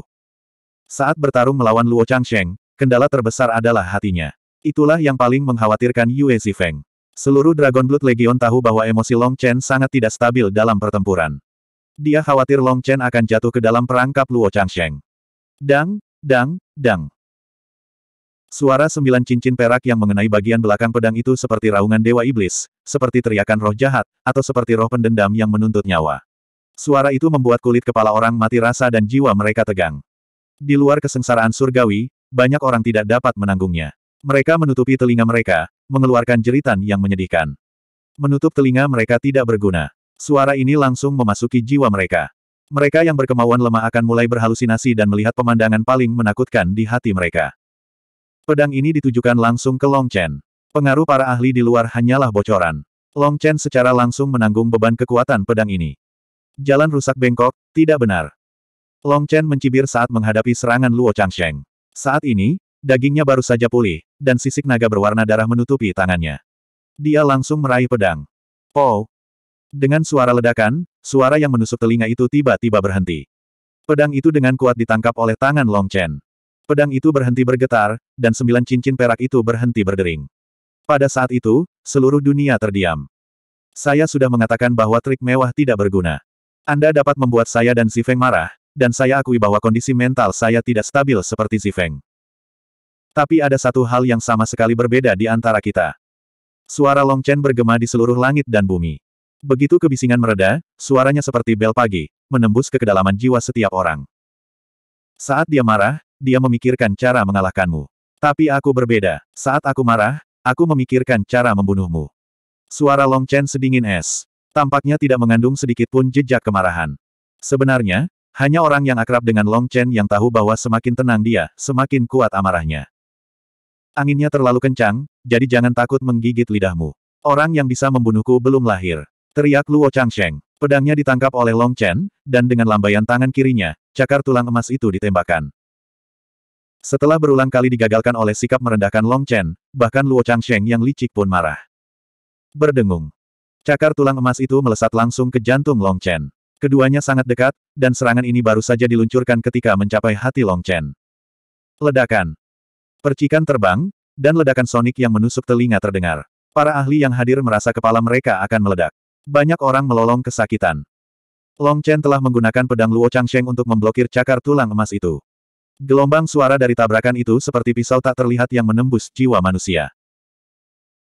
Saat bertarung melawan Luo Changsheng, kendala terbesar adalah hatinya. Itulah yang paling mengkhawatirkan Yue Zifeng. Seluruh Dragon Blood Legion tahu bahwa emosi Long Chen sangat tidak stabil dalam pertempuran. Dia khawatir Long Chen akan jatuh ke dalam perangkap Luo Changsheng. Dang, dang, dang. Suara sembilan cincin perak yang mengenai bagian belakang pedang itu seperti raungan Dewa Iblis, seperti teriakan roh jahat, atau seperti roh pendendam yang menuntut nyawa. Suara itu membuat kulit kepala orang mati rasa dan jiwa mereka tegang. Di luar kesengsaraan surgawi, banyak orang tidak dapat menanggungnya. Mereka menutupi telinga mereka, mengeluarkan jeritan yang menyedihkan. Menutup telinga mereka tidak berguna. Suara ini langsung memasuki jiwa mereka. Mereka yang berkemauan lemah akan mulai berhalusinasi dan melihat pemandangan paling menakutkan di hati mereka. Pedang ini ditujukan langsung ke Long Chen. Pengaruh para ahli di luar hanyalah bocoran. Long Chen secara langsung menanggung beban kekuatan pedang ini. Jalan rusak bengkok, tidak benar. Long Chen mencibir saat menghadapi serangan Luo Changsheng. Saat ini, dagingnya baru saja pulih, dan sisik naga berwarna darah menutupi tangannya. Dia langsung meraih pedang. Po, dengan suara ledakan, suara yang menusuk telinga itu tiba-tiba berhenti. Pedang itu dengan kuat ditangkap oleh tangan Long Chen. Pedang itu berhenti bergetar, dan sembilan cincin perak itu berhenti berdering. Pada saat itu, seluruh dunia terdiam. Saya sudah mengatakan bahwa trik mewah tidak berguna. Anda dapat membuat saya dan Zifeng marah, dan saya akui bahwa kondisi mental saya tidak stabil seperti Zifeng. Tapi ada satu hal yang sama sekali berbeda di antara kita. Suara Long Chen bergema di seluruh langit dan bumi. Begitu kebisingan mereda, suaranya seperti bel pagi, menembus ke kedalaman jiwa setiap orang. Saat dia marah, dia memikirkan cara mengalahkanmu. Tapi aku berbeda. Saat aku marah, aku memikirkan cara membunuhmu. Suara Long Chen sedingin es. Tampaknya tidak mengandung sedikit pun jejak kemarahan. Sebenarnya, hanya orang yang akrab dengan Long Chen yang tahu bahwa semakin tenang dia, semakin kuat amarahnya. Anginnya terlalu kencang, jadi jangan takut menggigit lidahmu. Orang yang bisa membunuhku belum lahir. Teriak Luo Changsheng. Pedangnya ditangkap oleh Long Chen, dan dengan lambaian tangan kirinya, cakar tulang emas itu ditembakkan. Setelah berulang kali digagalkan oleh sikap merendahkan Long Chen, bahkan Luo Changsheng yang licik pun marah. Berdengung. Cakar tulang emas itu melesat langsung ke jantung Long Chen. Keduanya sangat dekat, dan serangan ini baru saja diluncurkan ketika mencapai hati Long Chen. Ledakan. Percikan terbang, dan ledakan sonik yang menusuk telinga terdengar. Para ahli yang hadir merasa kepala mereka akan meledak. Banyak orang melolong kesakitan. Long Chen telah menggunakan pedang Luo Changsheng untuk memblokir cakar tulang emas itu. Gelombang suara dari tabrakan itu seperti pisau tak terlihat yang menembus jiwa manusia.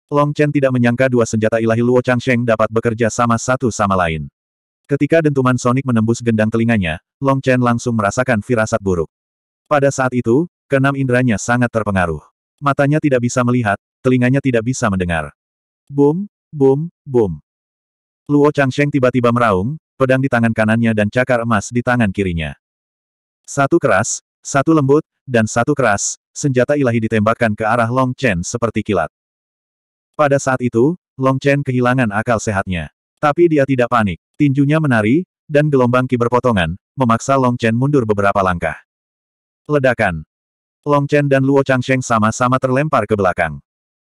Long Chen tidak menyangka dua senjata ilahi Luo Changsheng dapat bekerja sama satu sama lain. Ketika dentuman sonik menembus gendang telinganya, Long Chen langsung merasakan firasat buruk. Pada saat itu, keenam inderanya sangat terpengaruh. Matanya tidak bisa melihat, telinganya tidak bisa mendengar. Boom, boom, boom. Luo Changsheng tiba-tiba meraung, pedang di tangan kanannya dan cakar emas di tangan kirinya. Satu keras, satu lembut, dan satu keras, senjata ilahi ditembakkan ke arah Long Chen seperti kilat. Pada saat itu, Long Chen kehilangan akal sehatnya. Tapi dia tidak panik. Tinjunya menari, dan gelombang ki berpotongan, memaksa Long Chen mundur beberapa langkah. Ledakan. Long Chen dan Luo Changsheng sama-sama terlempar ke belakang.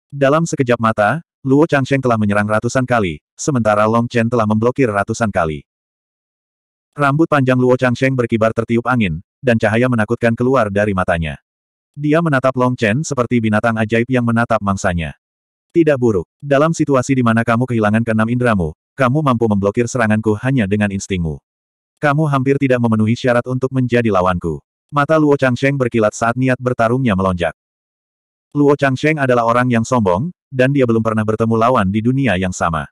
Dalam sekejap mata, Luo Changsheng telah menyerang ratusan kali, sementara Long Chen telah memblokir ratusan kali. Rambut panjang Luo Changsheng berkibar tertiup angin, dan cahaya menakutkan keluar dari matanya. Dia menatap Long Chen seperti binatang ajaib yang menatap mangsanya. Tidak buruk. Dalam situasi di mana kamu kehilangan keenam indramu, kamu mampu memblokir seranganku hanya dengan instingmu. Kamu hampir tidak memenuhi syarat untuk menjadi lawanku. Mata Luo Changsheng berkilat saat niat bertarungnya melonjak. Luo Changsheng adalah orang yang sombong, dan dia belum pernah bertemu lawan di dunia yang sama.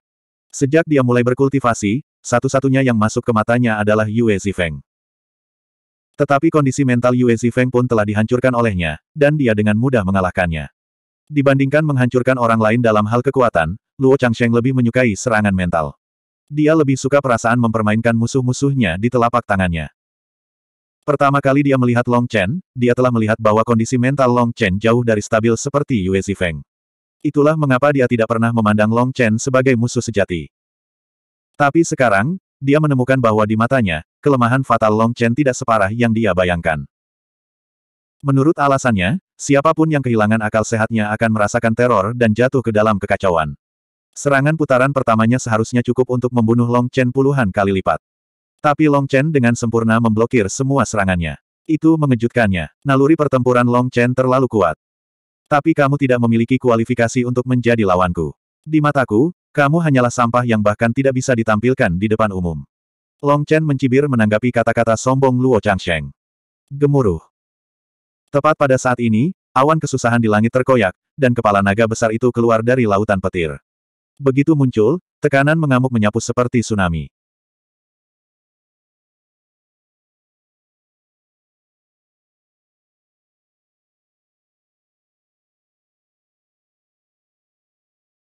Sejak dia mulai berkultivasi, satu-satunya yang masuk ke matanya adalah Yue Zifeng. Tetapi kondisi mental Yue Zifeng pun telah dihancurkan olehnya, dan dia dengan mudah mengalahkannya. Dibandingkan menghancurkan orang lain dalam hal kekuatan, Luo Changsheng lebih menyukai serangan mental. Dia lebih suka perasaan mempermainkan musuh-musuhnya di telapak tangannya. Pertama kali dia melihat Long Chen, dia telah melihat bahwa kondisi mental Long Chen jauh dari stabil seperti Yue Zifeng. Itulah mengapa dia tidak pernah memandang Long Chen sebagai musuh sejati. Tapi sekarang, dia menemukan bahwa di matanya, kelemahan fatal Long Chen tidak separah yang dia bayangkan. Menurut alasannya, siapapun yang kehilangan akal sehatnya akan merasakan teror dan jatuh ke dalam kekacauan. Serangan putaran pertamanya seharusnya cukup untuk membunuh Long Chen puluhan kali lipat. Tapi Long Chen dengan sempurna memblokir semua serangannya. Itu mengejutkannya. Naluri pertempuran Long Chen terlalu kuat. Tapi kamu tidak memiliki kualifikasi untuk menjadi lawanku. Di mataku, kamu hanyalah sampah yang bahkan tidak bisa ditampilkan di depan umum. Long Chen mencibir menanggapi kata-kata sombong Luo Changsheng. Gemuruh. Tepat pada saat ini, awan kesusahan di langit terkoyak, dan kepala naga besar itu keluar dari lautan petir. Begitu muncul, tekanan mengamuk menyapu seperti tsunami.